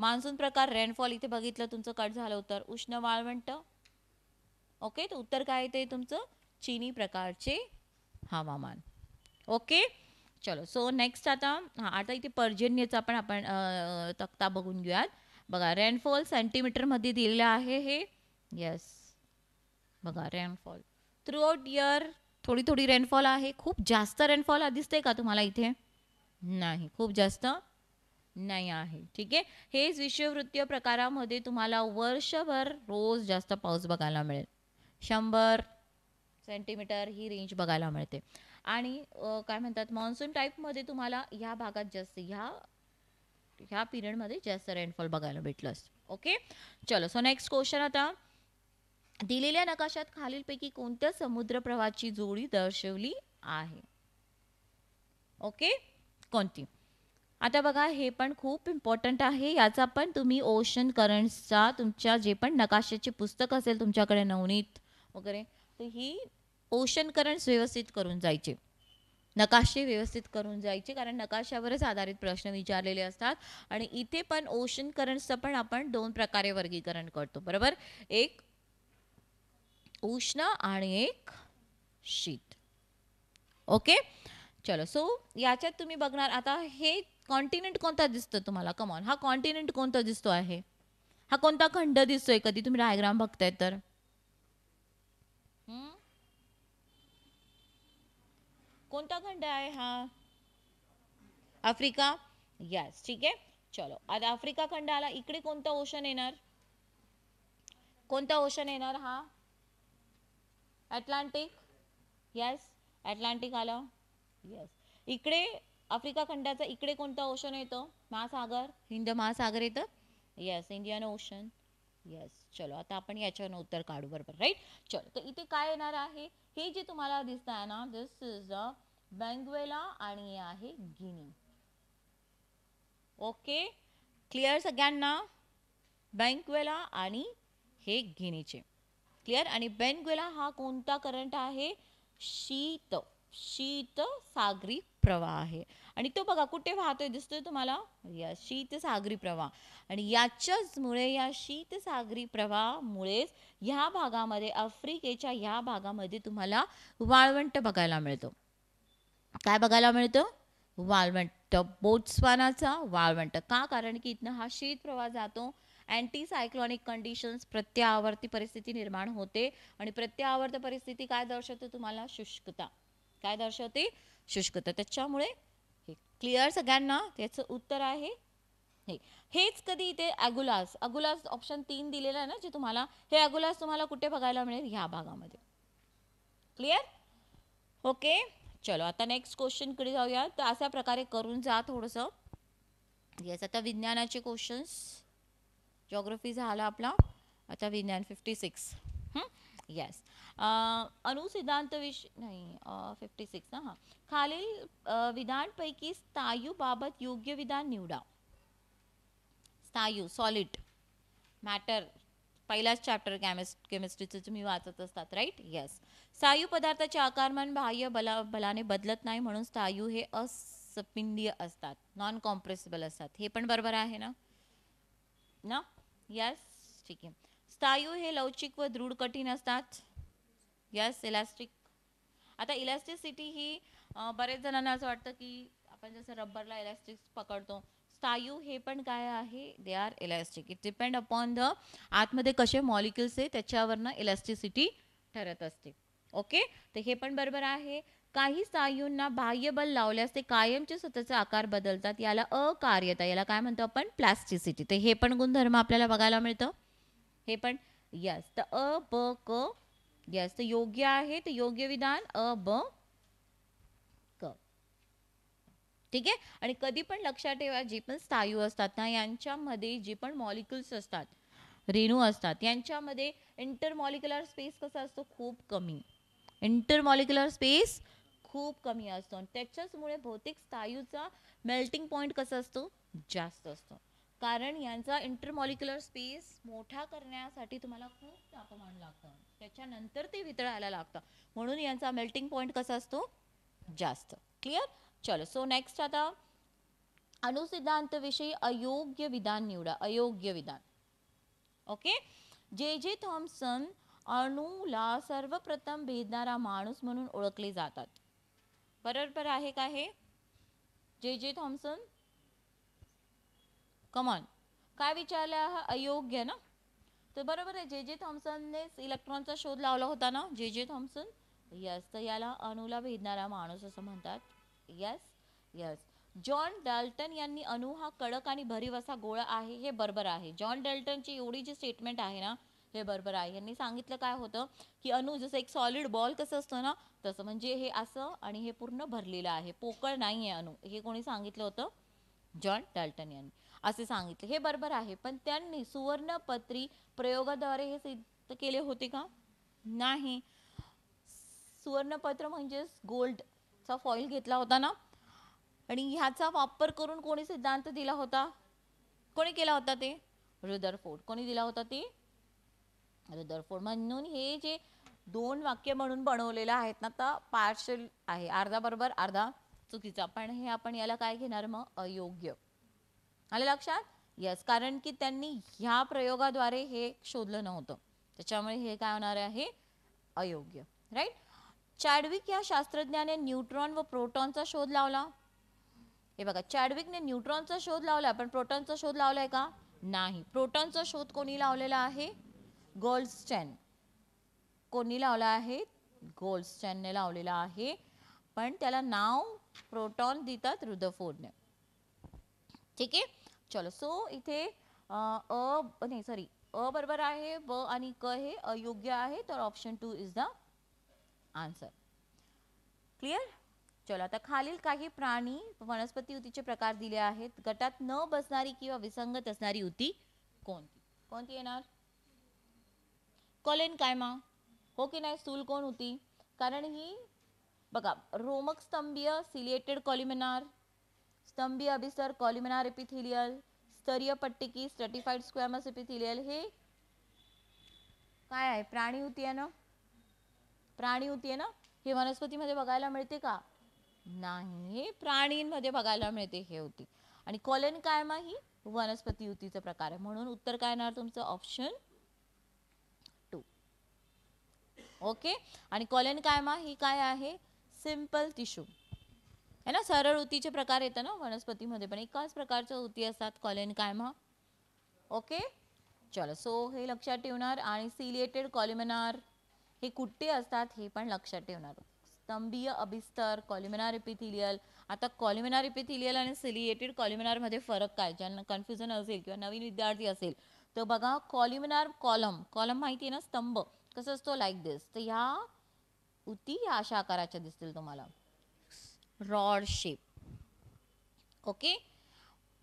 मान्सून प्रकार रेनफॉल इथे बघितलं तुमचं कट झालं उत्तर उष्ण वाळवंट ओके तर उत्तर काय येते तुमचं चिनी प्रकारचे हवामान ओके चलो सो नेक्स्ट आता हा आता इथे पर्जन्यचा पण आपण तक्ता बघून घेऊयात बघा रेनफॉल सेंटीमीटरमध्ये दिलेलं आहे हे येस बघा रेनफॉल थ्रू आउट इयर थोडी थोडी रेनफॉल आहे खूप जास्त रेनफॉल दिसते का तुम्हाला इथे नाही खूप जास्त नाही आहे ठीक आहे हेच विषयवृत्तीय प्रकारामध्ये तुम्हाला वर्षभर रोज जास्त पाऊस बघायला मिळेल शंभर सेंटीमीटर ही रेंज बघायला मिळते आणि काय म्हणतात मान्सून टाईपमध्ये तुम्हाला ह्या भागात जास्त ह्या ह्या पिरियडमध्ये जास्त रेनफॉल बघायला भेटलं ओके चलो सो नेक्स्ट क्वेश्चन आता दिलेल्या नकाशात खालीलपैकी कोणत्या प्रवाहाची जोडी दर्शवली आहे ओके कोणती आता बघा हे पण खूप इम्पॉर्टंट आहे याचा पण तुम्ही ओशन करंट्सचा तुमच्या जे पण नकाशाचे पुस्तक असेल तुमच्याकडे नवनीत वगैरे तर ही ओशन करंट्स व्यवस्थित करून जायचे नकाशे व्यवस्थित करून जायचे कारण नकाशावरच आधारित प्रश्न विचारलेले असतात आणि इथे पण ओशन करंट्सचं पण आपण दोन प्रकारे वर्गीकरण करतो बरोबर एक उष्ण आणि एक शीत ओके चलो सो याच्यात तुम्ही बघणार आता हे कॉन्टिनेंट कोणता दिसतो तुम्हाला कमॉन हा कॉन्टिनेंट कोणता दिसतो आहे हा कोणता खंड दिसतोय कधी तुम्ही डायग्राम बघताय तर कोणता खंड आहे हा आफ्रिका यस ठीक आहे चलो आता आफ्रिका खंडाला इकडे कोणता ओशन येणार कोणता ओशन येणार हा अटलांटिक येस अटलांटिक आलं येस इकडे आफ्रिका खंडाचा इकडे कोणता ओशन येतो महासागर हिंद महासागर येतं येस इंडियन ओशन येस चलो आता आपण याच्यावर उत्तर काढू बरोबर राईट चलो तर इथे काय येणार आहे हे जे तुम्हाला दिसत आहे ना दिस इज अ बँगवेला आणि हे आहे गिनी ओके क्लिअर सगळ्यांना बँकवेला आणि हे गिनीचे क्लिअर आणि बेनगुला हा कोणता करंट आहे शीत शीत सागरी प्रवाह आहे आणि तो बघा कुठे वाहतोय दिसतोय तुम्हाला या शीत सागरी प्रवाह आणि याच्याचमुळे या शीत सागरी प्रवाहामुळेच ह्या भागामध्ये आफ्रिकेच्या ह्या भागामध्ये तुम्हाला वाळवंट बघायला मिळतो काय बघायला मिळतं वाळवंट बोत्सवानाचा वाळवंट का कारण की इथनं हा शीत प्रवाह जातो अँटी सायक्लॉनिक कंडिशन्स प्रत्यावर्ती परिस्थिती निर्माण होते आणि प्रत्यावर्त परिस्थिती काय दर्शवते तुम्हाला शुष्कता काय दर्शवते शुष्कता त्याच्यामुळे हे क्लिअर सगळ्यांना त्याचं उत्तर आहे हे हेच कधी इथे अगुलास अगुलास ऑप्शन तीन दिलेला आहे ना जे तुम्हाला हे अगुलास तुम्हाला कुठे बघायला मिळेल ह्या भागामध्ये क्लिअर ओके चलो आता नेक्स्ट क्वेश्चन कडे जाऊया तर अशा प्रकारे करून जा थोडंसं येस आता विज्ञानाचे क्वेश्चन्स जॉग्रफी झाला आपला आता विज्ञान फिफ्टी सिक्स येस अनुसिद्धांत विष नाही फिफ्टी सिक्स हां खालील विधानपैकी स्थायूबाबत योग्य विधान निवडा स्थायू सॉलिड मॅटर पहिलाच चॅप्टर केमिस्ट केमिस्ट्रीचं तुम्ही वाचत असतात राईट येस स्थायू पदार्थाचे आकारमान बाह्य बला बलाने बदलत नाही म्हणून स्थायू हे असपिंडीय असतात नॉन कॉम्प्रेसिबल असतात हे पण बरोबर आहे ना ना यस ठीक आहे स्थायू हे लवचिक व दृढ कठीण असतात यस इलास्टिक आता इलास्टिसिटी ही बरेच जणांना असं वाटतं की आपण जसं रबरला इलास्टिक पकडतो स्थायू हे पण काय आहे they are elastic it depend upon the आतमध्ये कसे मॉलिक्युल्स आहे त्याच्यावरनं इलास्टिसिटी ठरत असते ओके तर हे पण बरोबर आहे काही स्नायूंना बाह्यबल लावल्यास ते कायमचे स्वतःचे आकार बदलतात याला अकार्यता याला काय म्हणतो आपण प्लॅस्टिसिटी तर हे पण गुणधर्म आपल्याला बघायला मिळतं हे पण यस तर अ ब क यस तर योग्य आहे तर योग्य विधान अ ब ठीक आहे आणि कधी पण लक्षात ठेवा जी पण स्थायू असतात ना यांच्यामध्ये जी पण मॉलिक्युल्स असतात रेणू असतात यांच्यामध्ये इंटरमॉलिक्युलर स्पेस कसा असतो खूप कमी इंटरमॉलिक्युलर स्पेस खूप कमी असतो आणि त्याच्याचमुळे भौतिक स्थायूचा मेल्टिंग पॉईंट कसा असतो जास्त असतो कारण यांचा इंटरमॉलिक्युलर स्पेस मोठा करण्यासाठी तुम्हाला खूप तापमान लागतं त्याच्यानंतर ते वितळायला लागतं म्हणून यांचा मेल्टिंग पॉईंट कसा असतो जास्त क्लिअर चलो सो नेक्स्ट आता अणुसिद्धांतविषयी अयोग्य विधान निवडा अयोग्य विधान ओके जे जे थॉम्सन अणूला सर्वप्रथम भेदणारा माणूस म्हणून ओळखले जातात बरोबर आहे का हे जे जे थॉम्सन कमॉन काय विचारलं हा अयोग्य ना तर बरोबर आहे जे जे थॉम्सननेच इलेक्ट्रॉनचा शोध लावला होता ना जे जे थॉम्सन यस तर याला अणूला भेदणारा माणूस असं म्हणतात यस यस जॉन डाल्टन यांनी अणू हा कडक आणि भरीव असा गोळा आहे हे बरोबर आहे जॉन डाल्टनची एवढी जी स्टेटमेंट आहे ना हे बरोबर आहे यांनी सांगितलं काय होतं की अनु जसं एक सॉलिड बॉल कसं असतं ना तसं म्हणजे हे असं आणि हे पूर्ण भरलेलं आहे पोकळ नाही आहे अनु हे कोणी सांगितलं होतं जॉन डाल्टन यांनी असे सांगितले हे बरोबर आहे पण त्यांनी सुवर्णपत्री प्रयोगाद्वारे हे सिद्ध केले होते का नाही सुवर्णपत्र म्हणजेच गोल्डचा फॉइल घेतला होता ना आणि ह्याचा वापर करून कोणी सिद्धांत दिला होता कोणी केला होता ते रुदरफोर्ड कोणी दिला होता ते रदरफोर्ड म्हणून हे जे दोन वाक्य म्हणून बनवलेलं आहेत ना आता पार्शल आहे अर्धा बरोबर अर्धा चुकीचा पण हे आपण याला काय घेणार मग अयोग्य आलं लक्षात यस कारण की त्यांनी ह्या प्रयोगाद्वारे हे शोधलं नव्हतं त्याच्यामुळे हे काय होणार आहे अयोग्य राईट चॅडविक या शास्त्रज्ञाने न्यूट्रॉन व प्रोटॉनचा शोध लावला हे बघा चॅडविकने न्यूट्रॉनचा शोध लावला पण प्रोटॉनचा शोध लावलाय का नाही प्रोटॉनचा शोध कोणी लावलेला आहे गोल्डस्टॅन कोणी लावला आहे गोल्डस्टॅनने लावलेला आहे पण त्याला नाव प्रोटॉन देतात फोडने ठीक आहे चलो सो इथे अ नाही सॉरी अ बरोबर आहे ब आणि क हे अयोग्य आहे तर option two is the answer clear चलो आता खालील काही प्राणी वनस्पती उतीचे प्रकार दिले आहेत गटात न बसणारी किंवा विसंगत असणारी उती कोणती कोणती येणार कॉलेन कायमा हो की नाही सूल कोण होती कारण ही बघा रोमक स्तंभीय सिलिएटेड कॉलिमिनार स्तंभीय अभिसर कॉलिमिनार एपिथिलियल स्तरीय पट्टिकी स्ट्रटिफाईड स्क्वॅमस एपिथिलियल हे काय आहे प्राणी होती आहे ना प्राणी होती आहे ना हे वनस्पतीमध्ये बघायला मिळते का नाही हे प्राणींमध्ये बघायला मिळते हे होती आणि कॉलेन कायमा ही वनस्पती युतीचा प्रकार आहे म्हणून उत्तर काय येणार तुमचं ऑप्शन ओके आणि कॉलेन कायमा ही काय आहे सिम्पल टिश्यू आहे ना सरळ ऊतीचे प्रकार येतात ना वनस्पतीमध्ये पण एकाच प्रकारच्या ऊती असतात कॉलेन कायमा ओके चलो सो हे लक्षात ठेवणार आणि सिलिएटेड कॉलिमेनार हे कुठे असतात हे पण लक्षात ठेवणार स्तंभीय अभिस्तर कॉलिमिनार इपिथिलियल आता कॉलिमेनार इपिथिलियल आणि सिलिएटेड मध्ये फरक काय ज्यांना कन्फ्युजन असेल किंवा नवीन विद्यार्थी असेल तर बघा कॉलिमिनार कॉलम कॉलम माहिती आहे ना स्तंभ कसं तो लाईक दिस तर ह्या उती या अशा आकाराच्या दिसतील तुम्हाला रॉड शेप ओके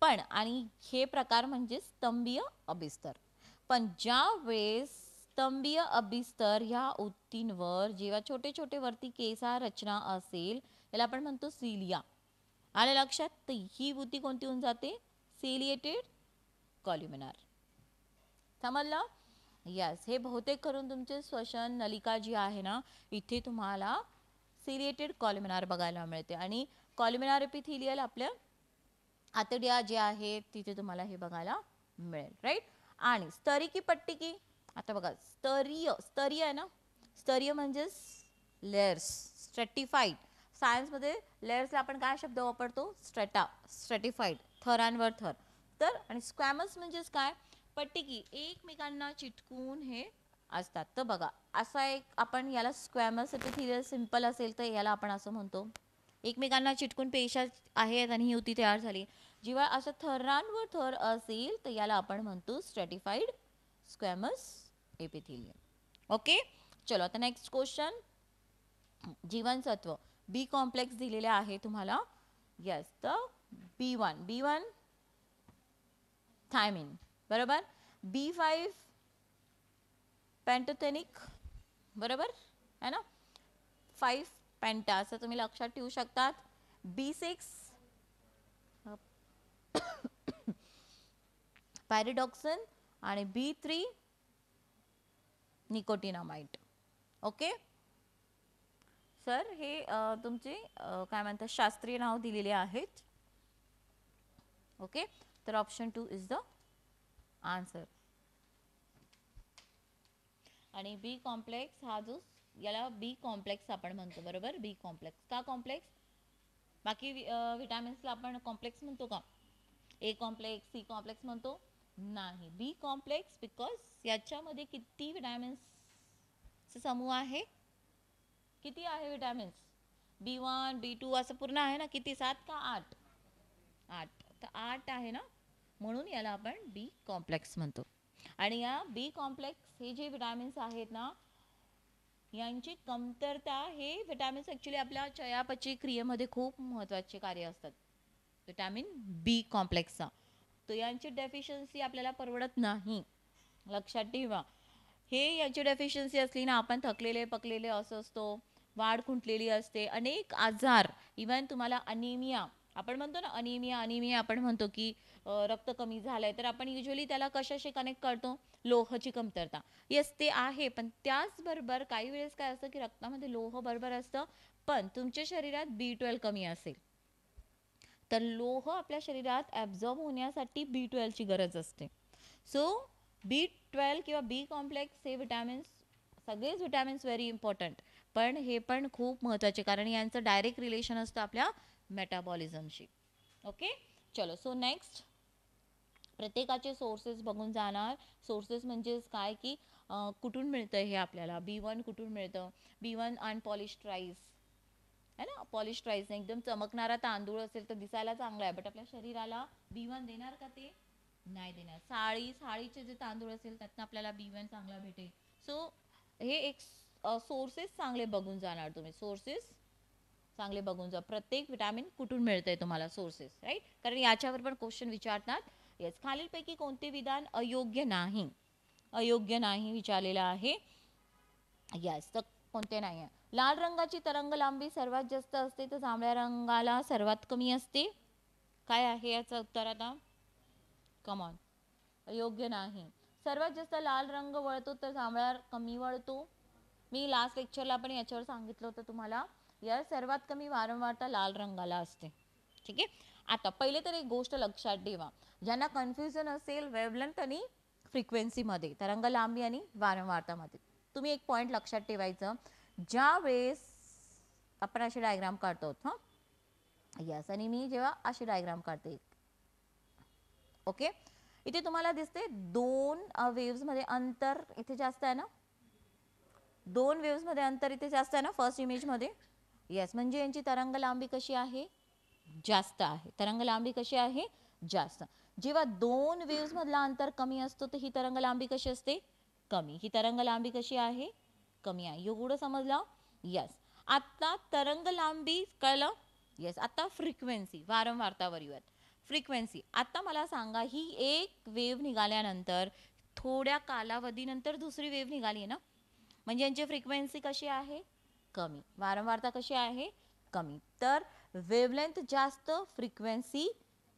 पण आणि हे प्रकार म्हणजे स्तंभीय अभिस्तर पण ज्या वेळेस स्तंभीय अभिस्तर ह्या उतींवर जेव्हा छोटे छोटे वरती केसा रचना असेल त्याला आपण म्हणतो सिलिया आले लक्षात तर ही उती कोणती होऊन जाते सिलिएटेड कॉल्युमिनार समजलं यस हे बहुतेक करून तुमचे श्वसन नलिका जी आहे ना इथे तुम्हाला सिरिएटेड कॉलमिनार बघायला मिळते आणि कॉलमिनार एपिथिलियल आपल्या आतड्या जे आहेत तिथे तुम्हाला हे बघायला मिळेल राईट आणि स्तरी की पट्टी की आता बघा स्तरीय स्तरीय आहे ना स्तरीय म्हणजेच लेअर्स स्ट्रेटिफाईड सायन्समध्ये लेअर्सला आपण काय शब्द वापरतो स्ट्रेटा स्ट्रेटिफाईड थरांवर थर तर आणि स्क्वॅमस म्हणजेच काय पट्टिकी एकमेकांना चिटकून हे असतात तर बघा असा एक आपण याला स्क्वॅमस सिम्पल असेल तर याला आपण असं म्हणतो एकमेकांना चिटकून पेशा आहेत आणि ही युती तयार झाली जेव्हा असं थरांवर थर असेल तर याला आपण म्हणतो स्ट्रॅटिफाईड स्क्वॅमस एपिथिलियम ओके चलो आता नेक्स्ट क्वेश्चन जीवनसत्व बी कॉम्प्लेक्स दिलेले आहे तुम्हाला येस तर B one B one thiamine बरोबर बी फाईव्ह पॅन्टोथेनिक बरोबर है ना फाईव्ह पॅन्टा असं तुम्ही लक्षात ठेवू शकतात बी सिक्स पॅरिडॉक्सन आणि B three nicotinamide okay sir हे तुमचे काय म्हणतात शास्त्रीय नाव दिलेले आहेत ओके तर option two is the answer आणि बी कॉम्प्लेक्स हा जो याला बी कॉम्प्लेक्स आपण म्हणतो बरोबर बी कॉम्प्लेक्स का कॉम्प्लेक्स बाकी व्हिटॅमिन्सला आपण कॉम्प्लेक्स म्हणतो का ए कॉम्प्लेक्स सी कॉम्प्लेक्स म्हणतो नाही बी कॉम्प्लेक्स बिकॉज याच्यामध्ये किती विटॅमिन्स समूह आहे किती आहे vitamins B one B two असं पूर्ण आहे ना किती सात का आठ आठ तर आठ आहे ना म्हणून याला आपण बी कॉम्प्लेक्स म्हणतो आणि या बी कॉम्प्लेक्स हे जे विटॅमिन्स आहेत ना यांची कमतरता हे विटॅमिन्स ॲक्च्युली आपल्या चयापचय क्रियेमध्ये खूप महत्त्वाचे कार्य असतात विटॅमिन बी कॉम्प्लेक्सचा तर यांची डेफिशियन्सी आपल्याला परवडत नाही लक्षात ठेवा हे यांची डेफिशियन्सी असली ना आपण थकलेले पकलेले असं असतो वाढ खुंटलेली असते अनेक आजार इवन तुम्हाला अनिमिया आपण म्हणतो ना अनिमिया अनिमिया आपण म्हणतो की रक्त कमी झालंय तर आपण युजली त्याला कशाशी कनेक्ट करतो लोहची कमतरता येस ते आहे पण त्याचबरोबर काही वेळेस काय असतं की रक्तामध्ये लोह बरोबर असतं पण तुमच्या शरीरात बी ट्वेल्व कमी असेल तर लोह आपल्या शरीरात ॲब्झॉर्ब होण्यासाठी बी ट्वेल्वची गरज असते सो बी ट्वेल्व किंवा बी कॉम्प्लेक्स हे विटॅमिन्स सगळेच विटॅमिन्स व्हेरी इम्पॉर्टंट पण हे पण खूप महत्त्वाचे कारण यांचं डायरेक्ट रिलेशन असतं आपल्या मेटाबॉलिझमशी ओके चलो सो नेक्स्ट प्रत्येकाचे सोर्सेस बघून जाणार सोर्सेस म्हणजे काय की कुठून मिळतंय हे आपल्याला बी वन कुठून मिळतं बी वन अनपॉलिश्ड राईस है ना पॉलिश राईस एकदम चमकणारा तांदूळ असेल तर दिसायला चांगला आहे बट आपल्या शरीराला बी वन देणार का ते नाही देणार साळी साळीचे जे तांदूळ असेल त्यातनं आपल्याला बी वन चांगला भेटेल सो हे एक सोर्सेस चांगले बघून जाणार तुम्ही सोर्सेस चांगले बघून जा प्रत्येक विटामिन कुठून मिळतंय तुम्हाला सोर्सेस राईट कारण याच्यावर पण क्वेश्चन विचारतात येस खालीलपैकी कोणते विधान अयोग्य नाही अयोग्य नाही विचारलेलं आहे येस तर कोणते नाही लाल रंगाची तरंग लांबी सर्वात जास्त असते तर जांभळ्या रंगाला सर्वात कमी असते काय आहे याचं उत्तर आता कमॉन अयोग्य नाही सर्वात जास्त लाल रंग वळतो तर जांभळा कमी वळतो मी लास्ट लेक्चरला पण याच्यावर सांगितलं होतं तुम्हाला या सर्वात कमी वारंवारता लाल रंगाला असते ठीक आहे आता पहिले तर एक गोष्ट लक्षात ठेवा ज्यांना कन्फ्युजन असेल वेवलंथ आणि फ्रिक्वेन्सीमध्ये तरंगलांबी आणि वारंवारतामध्ये तुम्ही एक पॉईंट लक्षात ठेवायचं ज्या वेळेस आपण असे डायग्राम काढतो हा यस आणि मी जेव्हा अशी डायग्राम काढते ओके इथे तुम्हाला दिसते दोन मध्ये अंतर इथे जास्त आहे ना दोन मध्ये अंतर इथे जास्त आहे ना फर्स्ट इमेजमध्ये येस म्हणजे यांची तरंग लांबी कशी आहे जास्त आहे तरंग लांबी कशी आहे जास्त जेव्हा दोन वेव्स मधला अंतर कमी असतो तर ही तरंग लांबी कशी असते कमी ही तरंग लांबी कशी आहे कमी आहे एवढं समजलं यस आता तरंग लांबी कळलं येस आता फ्रिक्वेन्सी वारंवारतावर येऊयात फ्रिक्वेन्सी आता मला सांगा ही एक वेव्ह निघाल्यानंतर थोड्या कालावधीनंतर दुसरी वेव्ह निघाली आहे ना म्हणजे यांची फ्रिक्वेन्सी कशी आहे कमी वारंवारता कशी आहे कमी तर वेवलेंथ जास्त फ्रिक्वेन्सी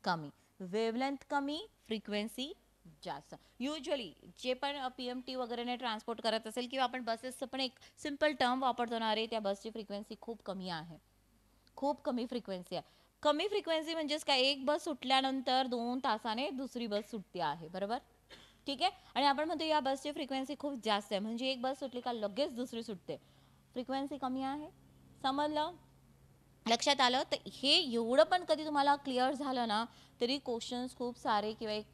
कमी वेवलेंथ कमी फ्रिक्वेन्सी जास्त युजली जे पण पी एम टी वगैरेने ट्रान्सपोर्ट करत असेल किंवा आपण बसेसचं पण एक सिम्पल टर्म वापरतो ना रे त्या बसची फ्रिक्वेन्सी खूप कमी आहे खूप कमी फ्रिक्वेन्सी आहे कमी फ्रिक्वेन्सी म्हणजेच काय एक बस सुटल्यानंतर दोन तासाने दुसरी बस सुटते आहे बरोबर ठीक आहे आणि आपण म्हणतो या बसची फ्रिक्वेन्सी खूप जास्त आहे म्हणजे एक बस सुटली का लगेच दुसरी सुटते फ्रिक्वेन्सी कमी आहे समजलं लक्षात आलं तर हे एवढं पण कधी तुम्हाला क्लिअर झालं ना तरी क्वेश्चन्स खूप सारे किंवा एक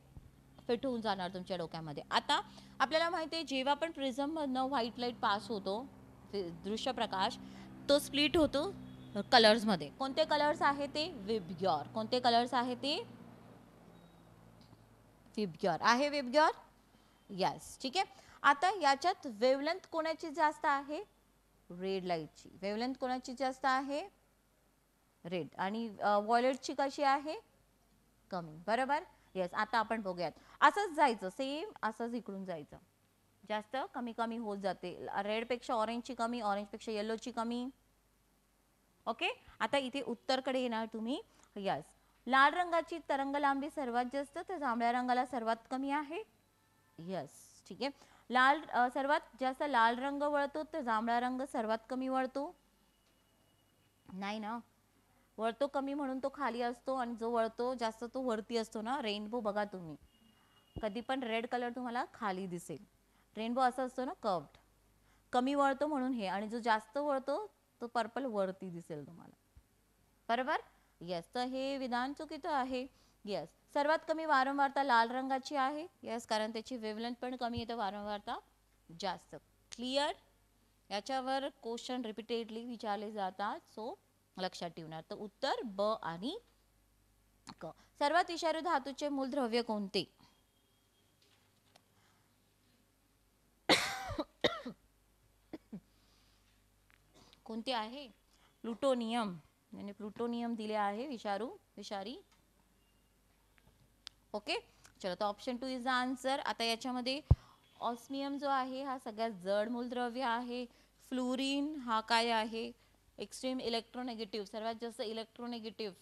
फिट होऊन जाणार तुमच्या डोक्यामध्ये आता आपल्याला माहिती आहे जेव्हा पण प्रिझममधनं व्हाईट लाईट पास होतो दृश्य प्रकाश तो स्प्लिट होतो कलर्समध्ये कोणते कलर्स आहे ते विबग्यॉर कोणते कलर्स आहे ते विबग्यॉर आहे विबग्यॉर यस ठीक आहे आता याच्यात वेवलेंथ कोणाची जास्त आहे रेड लाईटची वेवलेंथ कोणाची जास्त आहे रेड आणि वॉलेटची कशी आहे कमी बरोबर येस आता आपण बघूयात असंच जायचं सेम असंच इकडून जायचं जास्त कमी कमी होत जाते रेडपेक्षा ऑरेंजची कमी ऑरेंजपेक्षा येलोची कमी ओके आता इथे उत्तरकडे येणार तुम्ही यस लाल रंगाची तरंग लांबी सर्वात जास्त तर जांभळ्या रंगाला सर्वात कमी आहे यस ठीक आहे लाल सर्वात जास्त लाल रंग वळतो तर जांभळा रंग सर्वात कमी वळतो नाही ना वळतो कमी म्हणून तो खाली असतो आणि जो वळतो जास्त तो वरती असतो ना रेनबो बघा तुम्ही कधी पण रेड कलर तुम्हाला खाली दिसेल रेनबो असा असतो ना कव्ड कमी वळतो म्हणून हे आणि जो जास्त वळतो तो पर्पल वरती दिसेल तुम्हाला बरोबर येस तर हे विधान चुकीचं आहे येस सर्वात कमी वारंवारता लाल रंगाची आहे येस कारण त्याची वेवलेंथ पण कमी येतं वारंवारता जास्त क्लिअर याच्यावर क्वेश्चन रिपीटेडली विचारले जातात सो लक्षात ठेवणार तर उत्तर ब आणि क सर्वात विषारू धातूचे मूलद्रव्य कोणते कोणते आहे प्लुटोनियम म्हणजे प्लुटोनियम दिले आहे विषारू विषारी ओके चलो तर option two is the answer आता याच्यामध्ये ऑस्मियम जो आहे हा सगळ्यात जड मूलद्रव्य आहे फ्लोरीन हा काय आहे एक्स्ट्रीम इलेक्ट्रोनेगेटिव्ह सर्वात जास्त इलेक्ट्रोनेगेटिव्ह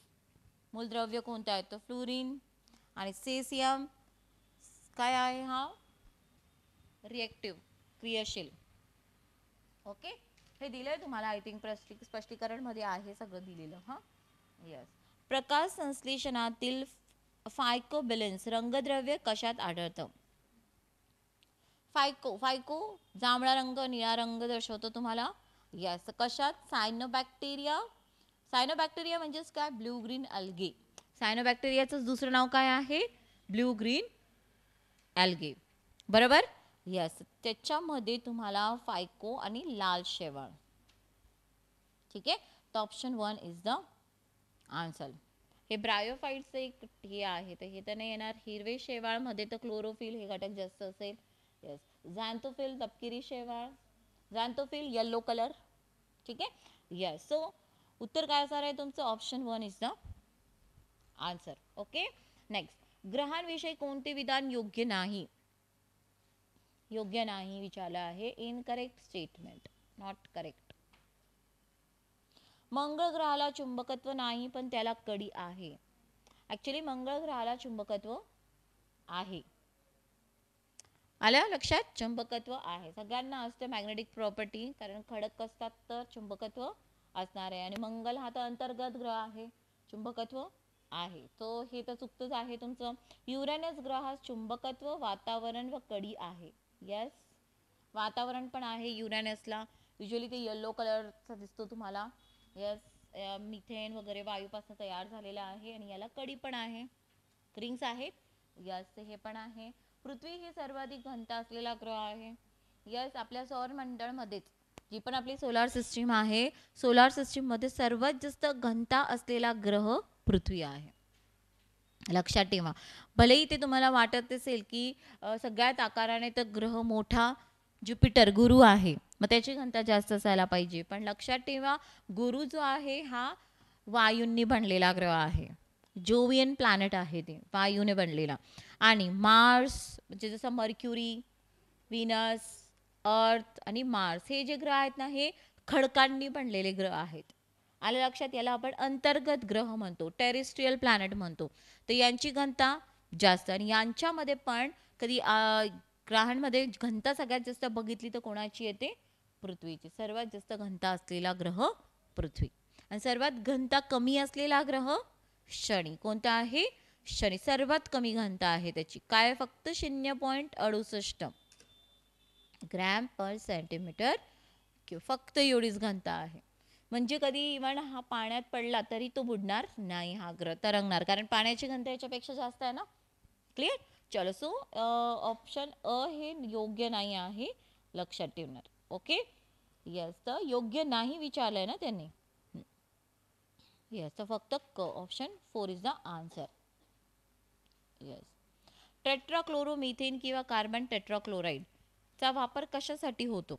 मूलद्रव्य कोणते आहेत तर फ्लुरीन आणि सेसियम काय आहे हा रिएक्टिव्ह क्रियाशील ओके हे दिलं आहे तुम्हाला आय थिंक स्पष्टीकरण मध्ये आहे सगळं दिलेलं हा येस प्रकाश संश्लेषणातील फायकोबिलन्स रंगद्रव्य कशात आढळतं फायको फायको जांभळा रंग निळा रंग दर्शवतो तुम्हाला येस कशात सायनोबॅक्टेरिया सायनोबॅक्टेरिया म्हणजेच काय ब्ल्यू ग्रीन अल्गे सायनोबॅक्टेरियाचं दुसरं नाव काय आहे ब्ल्यू ग्रीन अल्गे बरोबर येस त्याच्यामध्ये तुम्हाला फायको आणि लाल शेवाळ ठीक आहे तर option one is the answer हे ब्रायोफाईटचं एक हे आहे तर हे तर नाही येणार हिरवे शेवाळमध्ये तर क्लोरोफिल हे घटक जास्त असेल येस झॅन्थोफिल तपकिरी शेवाळ फील येल्लो कलर ठीक आहे यस सो उत्तर काय असणार आहे तुमचं option one is the answer okay next ग्रहांविषयी कोणते विधान योग्य नाही योग्य नाही विचारलं आहे इनकरेक्ट स्टेटमेंट नॉट करेक्ट मंगळ ग्रहाला चुंबकत्व नाही पण त्याला कडी आहे ऍक्च्युली मंगळ ग्रहाला चुंबकत्व आहे आल्या लक्षात चुंबकत्व आहे सगळ्यांना असते मॅग्नेटिक प्रॉपर्टी कारण खडक असतात तर चुंबकत्व असणार आहे आणि मंगल हा तर अंतर्गत ग्रह आहे चुंबकत्व आहे तो हे तर चुकतंच आहे तुमचं युरेनस ग्रह हा चुंबकत्व वातावरण व कडी आहे येस वातावरण पण आहे युरेनसला युजली ते येल्लो कलरचा दिसतो तुम्हाला येस मिथेन वगैरे वायूपासून तयार झालेला आहे आणि याला कडी पण आहे रिंग्स आहेत यस हे पण आहे पृथ्वी ही सर्वाधिक घनता असलेला ग्रह आहे यस आपल्या सौरमंडळमध्येच जी पण आपली सोलार सिस्टीम आहे सोलार सिस्टीममध्ये सर्वात जास्त घनता असलेला ग्रह पृथ्वी आहे लक्षात ठेवा भलेही ते तुम्हाला वाटत असेल की सगळ्यात आकाराने तर ग्रह मोठा ज्युपिटर गुरु आहे मग त्याची घनता जास्त असायला पाहिजे पण लक्षात ठेवा गुरु जो आहे हा वायूंनी बनलेला ग्रह आहे जोवियन प्लॅनेट आहे ते वायूने बनलेला आणि मार्स म्हणजे जसं मर्क्युरी विनस अर्थ आणि मार्स हे जे ग्रह आहेत ना हे खडकांनी बनलेले ग्रह आहेत आल्या लक्षात याला आपण अंतर्गत ग्रह म्हणतो टेरिस्ट्रियल प्लॅनेट म्हणतो तर यांची घनता जास्त आणि यांच्यामध्ये पण कधी ग्रहांमध्ये घनता सगळ्यात जास्त बघितली तर कोणाची येते पृथ्वीची सर्वात जास्त घनता असलेला ग्रह पृथ्वी आणि सर्वात घनता कमी असलेला ग्रह शनी कोणता आहे शनी सर्वात कमी घनता आहे त्याची काय फक्त शून्य पॉईंट अडुसष्ट ग्रॅम पर सेंटीमीटर क्यू फक्त एवढीच घनता आहे म्हणजे कधी इव्हन हा पाण्यात पडला तरी तो बुडणार नाही हा ग्रह तरंगणार कारण पाण्याची घनता याच्यापेक्षा जास्त आहे ना क्लिअर चलो सो ऑप्शन अ हे योग्य नाही आहे लक्षात ठेवणार ओके येस तर योग्य नाही विचारलं ना त्यांनी येस तर फक्त क option four is the answer yes tetrachloromethane किंवा कार्बन टेट्राक्लोराईडचा चा वापर कशासाठी होतो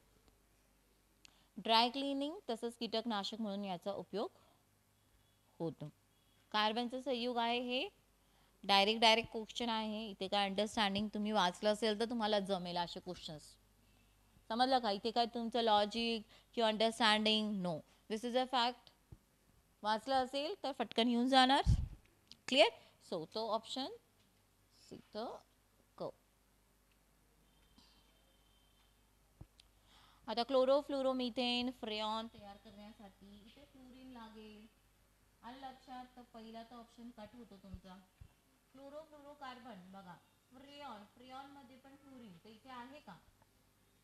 ड्राय क्लिनिंग तसंच कीटकनाशक म्हणून याचा उपयोग होतो कार्बनचं संयुग आहे हे डायरेक्ट डायरेक्ट क्वेश्चन आहे इथे काय अंडरस्टँडिंग तुम्ही वाचलं असेल तर तुम्हाला जमेल असे क्वेश्चन्स समजलं का इथे काय तुमचं लॉजिक किंवा understanding no this is a fact वाचला असेल तर फटकन येऊन जाणार क्लिअर सो तो ऑप्शन सिद्ध क आता मिथेन फ्रेऑन तयार करण्यासाठी इथे क्लोरीन लागेल आणि लक्षात तर पहिला तर ऑप्शन कट होतो तुमचा क्लोरोफ्लोरोकार्बन बघा फ्रेऑन फ्रेऑन मध्ये पण क्लोरीन तर इथे आहे का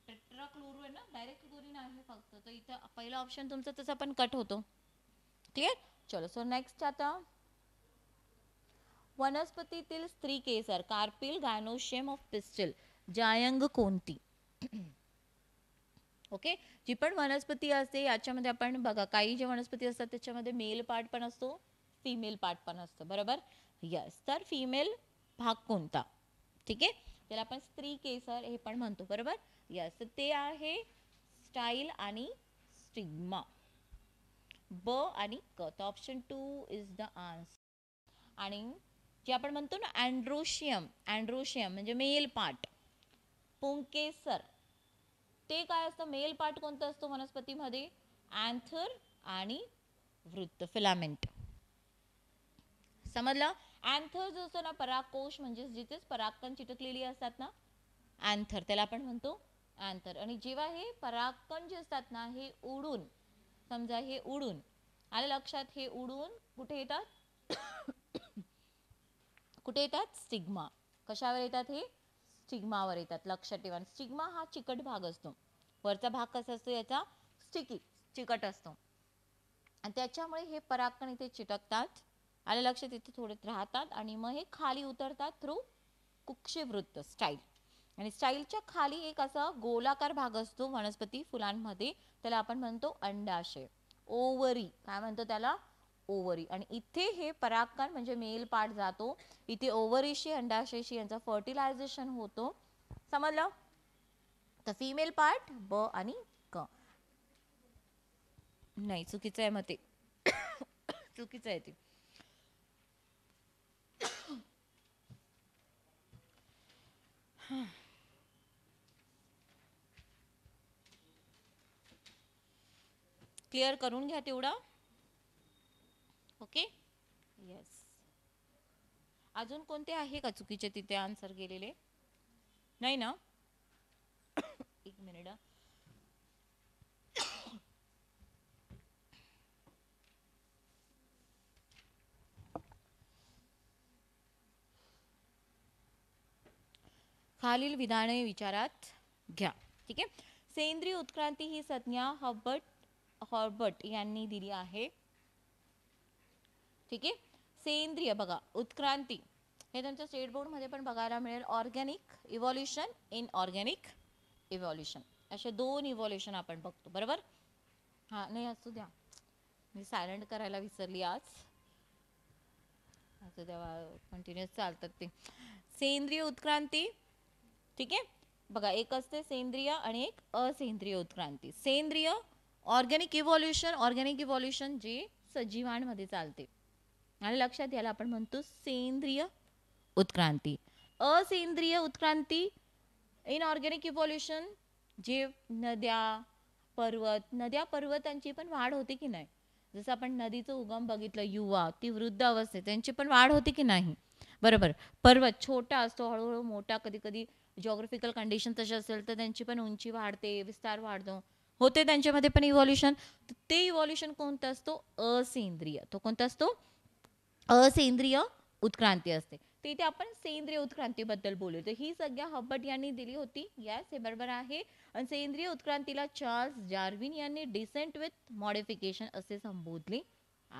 टेट्रा क्लोरो आहे ना डायरेक्ट क्लोरीन आहे फक्त तर इथं पहिला ऑप्शन तुमचा तसा पण कट होतो ठीक चलो सो नेक्स्ट आता वनस्पतीतील स्त्री केसर कार्पिल गायनोशियम ऑफ पिस्टिल जायंग कोणती ओके जी पण वनस्पती असते याच्यामध्ये आपण बघा काही जे वनस्पती असतात त्याच्यामध्ये मेल पार्ट पण असतो फिमेल पार्ट पण असतो बरोबर यस तर फिमेल भाग कोणता ठीक आहे त्याला आपण स्त्री केसर हे पण म्हणतो बरोबर यस ते आहे स्टाईल आणि स्टिग्मा ब आणि क तर option two is the answer आणि जे आपण म्हणतो ना अँड्रोशियम अँड्रोशियम म्हणजे मेल पार्ट पुंकेसर ते काय असतं मेल पार्ट कोणतं असतो वनस्पतीमध्ये अँथर आणि वृत्त फिलामेंट समजलं अँथर जो असतो ना पराकोश म्हणजे जिथेच परागकण चिटकलेली असतात ना अँथर त्याला आपण म्हणतो अँथर आणि जेव्हा हे परागकण जे असतात ना हे उडून समजा हे उडून आले लक्षात हे उडून कुठे येतात कुठे येतात स्टिग्मा कशावर येतात हे स्टिग्मावर येतात लक्षात ठेवा स्टिग्मा हा चिकट भाग असतो वरचा भाग कसा असतो याचा स्टिकी चिकट असतो आणि त्याच्यामुळे हे परागकण इथे चिटकतात आलं लक्षात इथे थोडे राहतात आणि मग हे खाली उतरतात थ्रू कुक्षेवृत्त स्टाईल आणि स्टाईलच्या खाली एक असा गोलाकार भाग असतो वनस्पती फुलांमध्ये त्याला आपण म्हणतो अंडाशय ओवरी काय म्हणतो त्याला ओवरी आणि इथे हे परागकण म्हणजे मेल पार्ट जातो इथे ओवरीशी अंडाशयशी यांचा फर्टिलायझेशन होतो समजलं तर फिमेल पार्ट ब आणि क नाही चुकीचं आहे मते चुकीचं आहे ते हां क्लिअर करून घ्या तेवढा ओके येस अजून कोणते आहे का चुकीचे तिथे आन्सर गेलेले नाही ना एक मिनिट खालील विधाने विचारात घ्या ठीक आहे सेंद्रिय उत्क्रांती ही संज्ञा हबर्ट हॉर्बर्ट यांनी दिली आहे ठीक आहे सेंद्रिय बघा उत्क्रांती हे त्यांच्या स्टेट मध्ये पण बघायला मिळेल organic evolution inorganic evolution असे दोन इव्हॉल्युशन आपण बघतो बरोबर हां नाही असू द्या मी सायलेंट करायला विसरली आज असू द्या कंटिन्युअस चालतात ते सेंद्रिय उत्क्रांती ठीक आहे बघा एक असते सेंद्रिय आणि एक असेंद्रिय उत्क्रांती सेंद्रिय ऑर्गॅनिक इव्हॉल्युशन ऑर्गॅनिक इव्होल्युशन जे सजीवांमध्ये चालते आणि लक्षात याला आपण म्हणतो सेंद्रिय उत्क्रांती असेंद्रिय उत्क्रांती इनऑर्गॅनिक इव्हॉल्युशन जे नद्या पर्वत नद्या पर्वतांची पण वाढ होते की नाही जसं आपण नदीचं उगम बघितलं युवा ती वृद्ध अवस्थेत त्यांची पण वाढ होते की नाही बरोबर पर्वत छोटा असतो हळूहळू मोठा कधी कधी ज्योग्राफिकल कंडिशन तसे असेल तर त्यांची पण उंची वाढते विस्तार वाढतो होते त्यांच्यामध्ये पण इव्हॉल्युशन ते इव्हॉल्युशन कोणता असतो असेंद्रिय तो कोणता असतो असेंद्रिय उत्क्रांती असते तर इथे आपण सेंद्रिय उत्क्रांतीबद्दल बोलू तर ही संज्ञा हब्बट यांनी दिली होती यस हे बरोबर आहे आणि सेंद्रिय उत्क्रांतीला चार्ल्स जार्विन यांनी डिसेंट विथ मॉडिफिकेशन असे संबोधले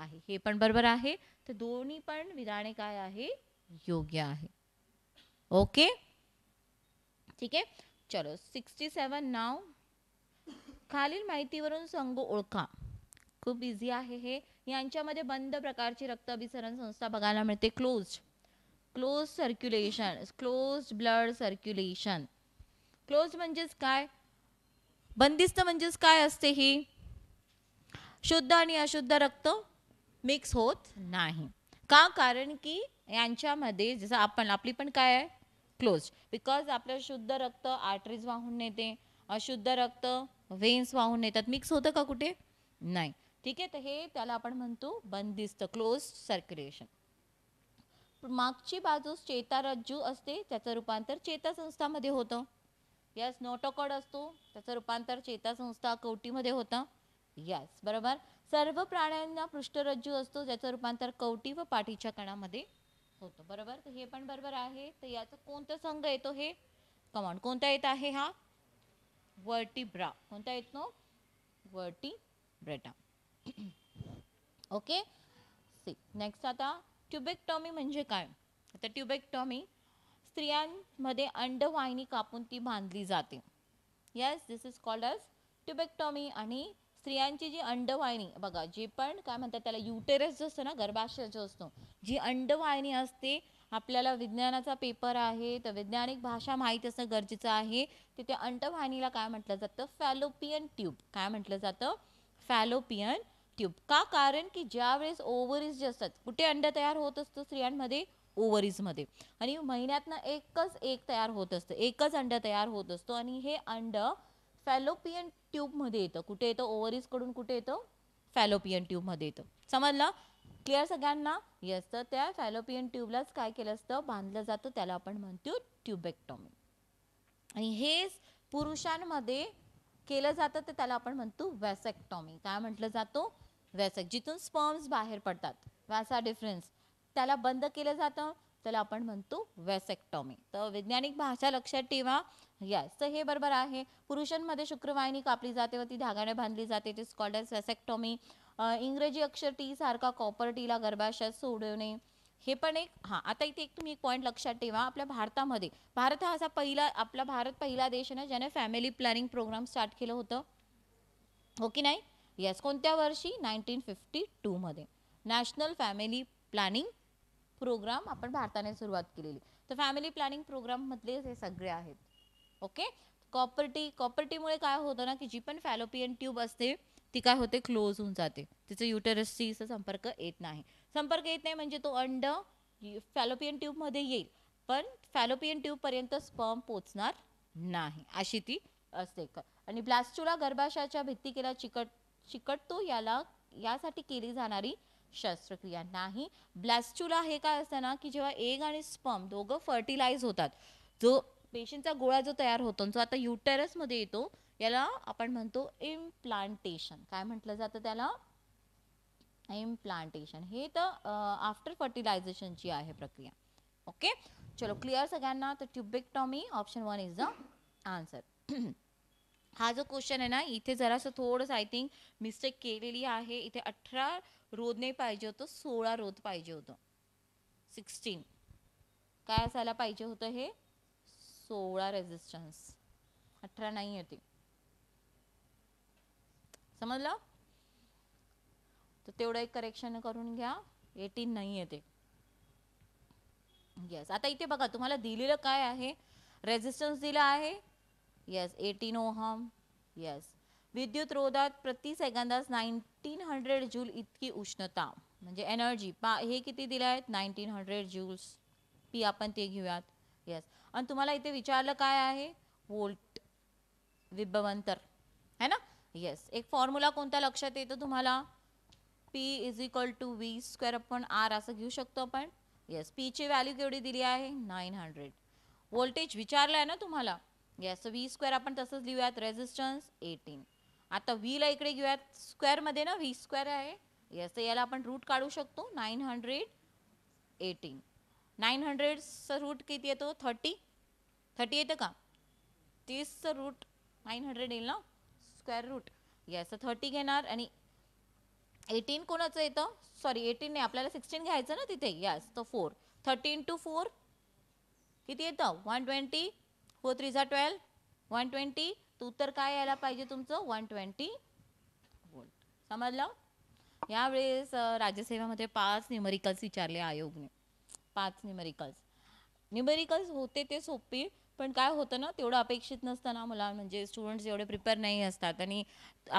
आहे हे पण बरोबर आहे तर दोन्ही पण विधाने काय आहे योग्य आहे ओके ठीक आहे चलो सिक्स्टी सेवन नाव खालील माहितीवरून संघ ओळखा खूप इझी आहे हे यांच्यामध्ये बंद प्रकारची रक्त अभिसरण संस्था बघायला मिळते close close circulation close blood circulation close म्हणजेच काय बंदिस्त म्हणजेच काय असते ही शुद्ध आणि अशुद्ध रक्त मिक्स होत नाही का कारण की यांच्यामध्ये जसं आपण आपली पण काय आहे क्लोज बिकॉज आपलं शुद्ध रक्त आर्टरीज वाहून नेते अशुद्ध रक्त व्हेन्स वाहून नेतात मिक्स होतं का कुठे नाही ठीक आहे तर हे त्याला आपण म्हणतो बंदिस्त क्लोज सर्क्युलेशन मागची बाजू चेतारज्जू असते त्याचं रूपांतर चेतासंस्थामध्ये होतं यस नोटोकॉड असतो त्याचं रूपांतर चेतासंस्था कवटीमध्ये होतं यस बरोबर सर्व प्राण्यांना पृष्ठरज्जू असतो ज्याचं रूपांतर कवटी व पाठीच्या कणामध्ये होतं बरोबर तर हे पण बरोबर आहे तर याचं कोणतं संघ येतो हे कमांड कोणता येत आहे हा व्हर्टिब्रा कोणता येतो व्हर्टिब्रेटा ओके नेक्स्ट आता ट्युबेक्टॉमी म्हणजे काय आता ट्युबेक्टॉमी स्त्रियांमध्ये अंडवाहिनी कापून ती बांधली जाते yes this is called as tubectomy आणि स्त्रियांची जी अंडवाहिनी बघा जे पण काय म्हणतात त्याला युटेरस जो असतो ना गर्भाशय जो असतो जी अंडवाहिनी असते आपल्याला विज्ञानाचा पेपर आहे तर वैज्ञानिक भाषा माहीत असणं गरजेचं आहे तिथे अंटवाहिनीला काय म्हटलं जातं फॅलोपियन ट्यूब काय म्हटलं जातं फॅलोपियन ट्यूब का कारण की ज्यावेळेस ओव्हरीज जे असतात कुठे अंड तयार होत असतं स्त्रियांमध्ये ओव्हरीजमध्ये आणि महिन्यातनं एकच एक तयार होत असतं एकच अंड तयार होत असतो आणि हे अंड फॅलोपियन ट्यूबमध्ये येतं कुठे येतं कडून कुठे येतं फॅलोपियन ट्यूबमध्ये येतं समजलं क्लिअर सगळ्यांना येस तर त्या फॅलोपियन ट्यूबलाच काय केलं असतं बांधलं जातं त्याला आपण म्हणतो ट्यूबेक्टॉमी आणि हेच पुरुषांमध्ये केलं जातं तर त्याला आपण म्हणतो वॅसेक्टॉमी काय म्हटलं जातो वॅसेक जिथून स्पर्म्स बाहेर पडतात वॅसा डिफरन्स त्याला बंद केलं जातं त्याला आपण म्हणतो वॅसेक्टॉमी तर वैज्ञानिक भाषा लक्षात ठेवा यस तर हे बरोबर आहे पुरुषांमध्ये शुक्रवाहिनी कापली जाते व ती धागाने बांधली जाते ते कॉल्ड एज वॅसेक्टॉमी इंग्रजी अक्षर टी सारखा कॉपर टीला गर्भाशयात सोडवणे हे पण एक हां आता इथे एक तुम्ही एक पॉईंट लक्षात ठेवा आपल्या भारतामध्ये भारत हा असा पहिला आपला भारत पहिला देश आहे ना ज्याने फॅमिली प्लॅनिंग प्रोग्राम स्टार्ट केलं होतं हो की नाही येस कोणत्या वर्षी नाईन्टीन फिफ्टी टूमध्ये नॅशनल फॅमिली प्लॅनिंग प्रोग्राम आपण भारताने सुरुवात केलेली तर फॅमिली प्लॅनिंग प्रोग्राममधले हे सगळे आहेत ओके कॉपर्टी कॉपर्टीमुळे काय होतं ना की जी पण फॅलोपियन ट्यूब असते ती काय होते क्लोज होऊन जाते तिचं युटेरसशीचा संपर्क येत नाही संपर्क येत नाही म्हणजे तो अंड फॅलोपियन ट्यूबमध्ये येईल पण फॅलोपियन ट्यूबपर्यंत स्पर्म पोचणार नाही अशी ती असते आणि ब्लास्टुला गर्भाशयाच्या केला चिकट चिकटतो याला यासाठी केली जाणारी शस्त्रक्रिया नाही ब्लास्टुला हे काय असतं ना की जेव्हा एग आणि स्पर्म दोघं फर्टिलाइज होतात जो पेशंटचा गोळा जो तयार होतो जो आता युटेरसमध्ये येतो याला आपण म्हणतो इम्प्लांटेशन काय म्हटलं जातं त्याला इम्प्लांटेशन हे तर आफ्टर फर्टिलायझेशनची आहे प्रक्रिया ओके चलो क्लिअर सगळ्यांना तर टॉमी option one is the answer हा जो क्वेश्चन आहे ना इथे जरासं थोडंसं आय थिंक मिस्टेक केलेली आहे इथे अठरा रोद नाही पाहिजे होतं सोळा रोध पाहिजे होतं सिक्स्टीन काय असायला पाहिजे होतं हे सोळा रेझिस्टन्स अठरा नाही होते समजलं तर तेवढं एक करेक्शन करून घ्या एटीन नाही आहे ते येस आता इथे बघा तुम्हाला दिलेलं काय आहे रेझिस्टन्स दिला आहे येस एटीन ओहम येस विद्युत रोधात प्रति सेकंदास नाईन्टीन हंड्रेड जूल इतकी उष्णता म्हणजे एनर्जी पा हे किती दिले आहेत नाईन्टीन हंड्रेड ज्यूल्स पी आपण ते घेऊयात येस आणि तुम्हाला इथे विचारलं काय आहे वोल्ट विभवंतर है ना येस एक फॉर्म्युला कोणता लक्षात येतो तुम्हाला P is equal to V square आपण आर असं घेऊ शकतो आपण येस पीची व्हॅल्यू केवढी दिली आहे नाईन हंड्रेड वोल्टेज विचारलं आहे ना तुम्हाला येस वी स्क्वेअर आपण तसंच लिहूयात रेझिस्टन्स एटीन आता व्हीला इकडे घेऊयात स्क्वेअरमध्ये ना व्ही स्क्वेअर आहे येस तर याला आपण रूट काढू शकतो नाईन हंड्रेड एटीन नाईन हंड्रेडचं रूट किती येतो थर्टी थर्टी येतं का तीसचं रूट नाईन हंड्रेड येईल ना स्क्वेअर रूट याचं थर्टी घेणार आणि एटीन कोणाचं येतं सॉरी एटीन नाही आपल्याला सिक्स्टीन घ्यायचं ना तिथे यास तर फोर थर्टीन टू फोर किती येतं वन ट्वेंटी फोर थ्री झा ट्वेल्व वन ट्वेंटी तर उत्तर काय यायला पाहिजे तुमचं वन ट्वेंटी वोल्ट समजलं यावेळेस राज्यसेवेमध्ये पाच न्युमरिकल्स विचारले आयोगने पाच न्युमरिकल्स न्युमेरिकल्स होते ते सोपी पण काय होतं ना तेवढं अपेक्षित नसताना मुला म्हणजे स्टुडंट्स एवढे प्रिपेअर नाही असतात आणि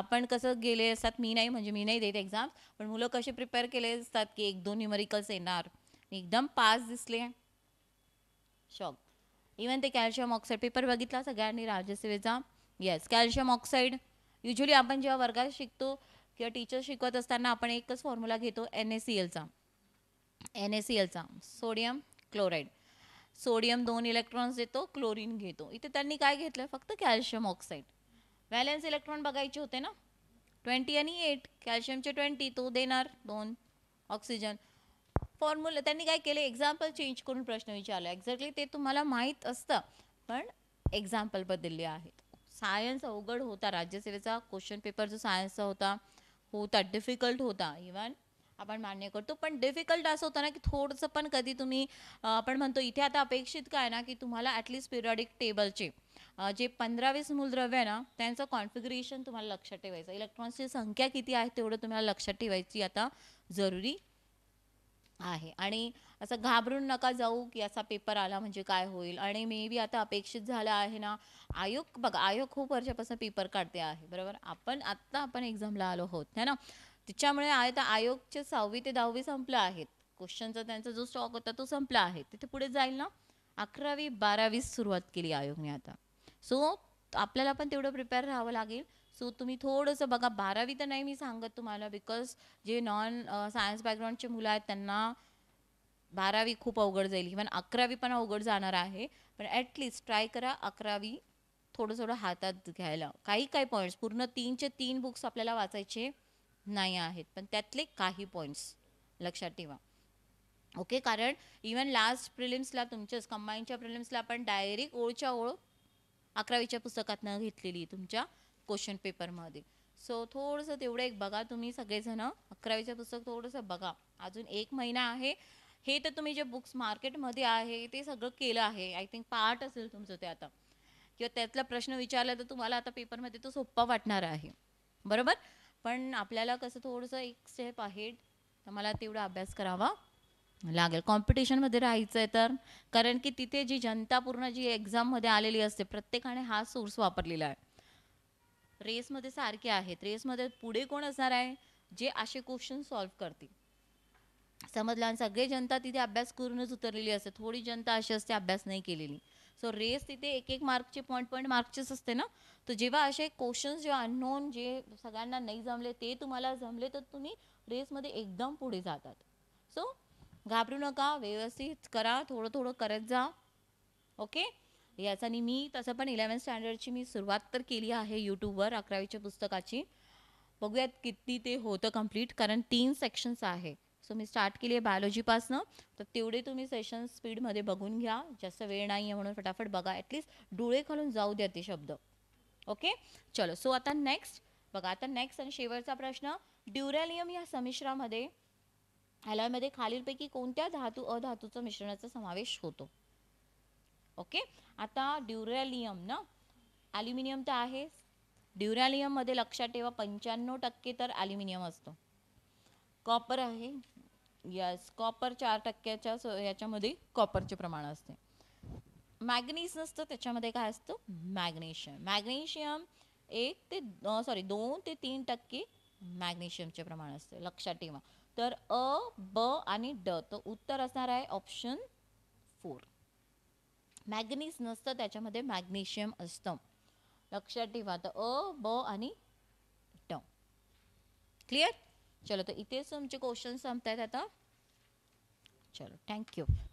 आपण कसं गेले असतात मी नाही म्हणजे मी नाही देत एक्झाम पण मुलं कसे प्रिपेअर केले असतात की एक दोन न्युमरिकल्स येणार एकदम पास दिसले शॉक इवन ते कॅल्शियम ऑक्साईड पेपर बघितला सगळ्यांनी राजसेवेचा येस कॅल्शियम ऑक्साईड युजली आपण जेव्हा वर्गात शिकतो किंवा टीचर शिकवत असताना आपण एकच फॉर्म्युला घेतो एन एस सी एलचा एन एस सी एलचा सोडियम क्लोराईड सोडियम दोन इलेक्ट्रॉन्स देतो क्लोरीन घेतो इथे त्यांनी काय घेतलं फक्त कॅल्शियम ऑक्साईड व्हॅलेन्स इलेक्ट्रॉन बघायचे होते ना ट्वेंटी आणि एट कॅल्शियमचे ट्वेंटी तो देणार दोन ऑक्सिजन फॉर्म्युला त्यांनी काय केले एक्झाम्पल चेंज करून प्रश्न विचारला एक्झॅक्टली ते तुम्हाला माहीत असतं पण एक्झाम्पल बदलले आहेत सायन्स अवघड होता राज्यसेवेचा क्वेश्चन पेपर जो सायन्सचा होता होता डिफिकल्ट होता इवन आपण मान्य करतो पण डिफिकल्ट असं होतं ना की थोडंसं पण कधी तुम्ही आपण म्हणतो इथे आता अपेक्षित काय ना की तुम्हाला ॲटलीस्ट पिरियॉडिक टेबलचे जे पंधरा वीस मूलद्रव्य आहे ना त्यांचं कॉन्फिगरेशन तुम्हाला लक्षात ठेवायचं इलेक्ट्रॉन्सची संख्या किती आहे तेवढं तुम्हाला लक्षात ठेवायची आता जरुरी आहे आणि असं घाबरून नका जाऊ की असा पेपर आला म्हणजे काय होईल आणि मे बी आता अपेक्षित झालं आहे ना आयोग बघा आयोग खूप वर्षापासून पेपर काढते आहे बरोबर आपण आत्ता आपण एक्झामला आलो आहोत है ना तिच्यामुळे आता आयोगचे सहावी ते दहावी संपलं आहेत क्वेश्चनचा त्यांचा जो स्टॉक होता तो संपला आहे तिथे पुढे जाईल ना अकरावी बारावी सुरुवात केली आयोगने आता सो आपल्याला पण तेवढं प्रिपेअर राहावं लागेल सो तुम्ही थोडंसं बघा बारावी तर नाही मी सांगत तुम्हाला बिकॉज जे नॉन सायन्स बॅकग्राऊंडचे मुलं आहेत त्यांना बारावी खूप अवघड जाईल इव्हन अकरावी पण अवघड जाणार आहे पण ॲटलीस्ट ट्राय करा अकरावी थोडं थोडं हातात घ्यायला काही काही पॉईंट्स पूर्ण तीनचे तीन बुक्स आपल्याला वाचायचे नाही आहेत पण त्यातले काही पॉईंट्स लक्षात ठेवा ओके कारण इवन लास्ट प्रिलिम्सला तुमच्याच कंबाईनच्या प्रिलिम्सला आपण डायरेक्ट ओळच्या ओळ अकरावीच्या पुस्तकातनं घेतलेली तुमच्या क्वेश्चन पेपरमध्ये सो थोडंसं तेवढं एक बघा तुम्ही सगळेजण अकरावीचं पुस्तक थोडंसं बघा अजून एक महिना आहे हे तर तुम्ही जे बुक्स मार्केटमध्ये आहे ते सगळं केलं आहे आय थिंक पार्ट असेल तुमचं ते आता किंवा त्यातला प्रश्न विचारला तर तुम्हाला आता पेपरमध्ये तो सोप्पा वाटणार आहे बरोबर पण आपल्याला कसं थोडंसं एक स्टेप आहे तर मला तेवढा अभ्यास करावा लागेल कॉम्पिटिशनमध्ये राहायचं आहे तर कारण की तिथे जी जनता पूर्ण जी एक्झाममध्ये आलेली असते प्रत्येकाने हा सोर्स वापरलेला आहे रेसमध्ये सारखे आहेत रेसमध्ये पुढे कोण असणार आहे जे असे क्वेश्चन सॉल्व्ह करतील समजला आणि जनता तिथे अभ्यास करूनच उतरलेली असते थोडी जनता अशी असते अभ्यास नाही केलेली सो रेस तिथे एक एक मार्कचे पॉईंट पॉईंट मार्कचेच असते ना तर जेव्हा असे क्वेश्चन्स जेव्हा अननोन जे सगळ्यांना नाही जमले ते तुम्हाला जमले तर तुम्ही रेसमध्ये एकदम पुढे जातात सो घाबरू नका व्यवस्थित करा थोडं थोडं करत जा ओके याचा मी तसं पण इलेवन स्टँडर्डची मी सुरुवात तर केली आहे यूट्यूबवर अकरावीच्या पुस्तकाची बघूयात किती ते होतं कम्प्लीट कारण तीन सेक्शन्स आहे सो मी स्टार्ट केली आहे बायोलॉजीपासनं तर तेवढे तुम्ही सेशन स्पीडमध्ये बघून घ्या जास्त वेळ नाही आहे म्हणून फटाफट बघा ॲटलीस्ट डोळे खालून जाऊ द्या ते शब्द ओके चलो सो आता नेक्स्ट बघा आता नेक्स्ट आणि शेवटचा प्रश्न ड्युरॅलियम या समिश्रामध्ये मध्ये खालीलपैकी कोणत्या धातू अधातूचं मिश्रणाचा समावेश होतो ओके आता ड्युरॅलियम ना ॲल्युमिनियम तर आहे मध्ये लक्षात ठेवा पंच्याण्णव टक्के तर ॲल्युमिनियम असतो कॉपर आहे यस कॉपर चार टक्क्याच्या याच्यामध्ये कॉपरचे प्रमाण असते मॅग्नीस नसतं त्याच्यामध्ये काय असतं मॅग्नेशियम मॅग्नेशियम एक ते सॉरी दोन ते तीन टक्के मॅग्नेशियमचे प्रमाण असते लक्षात ठेवा तर अ ब आणि ड तर उत्तर असणार आहे ऑप्शन फोर मॅग्नीस नसतं त्याच्यामध्ये मॅग्नेशियम असतं लक्षात ठेवा तर अ ब आणि ड क्लिअर चलो तर इथेच तुमचे क्वेश्चन संपत आहेत आता चलो थँक्यू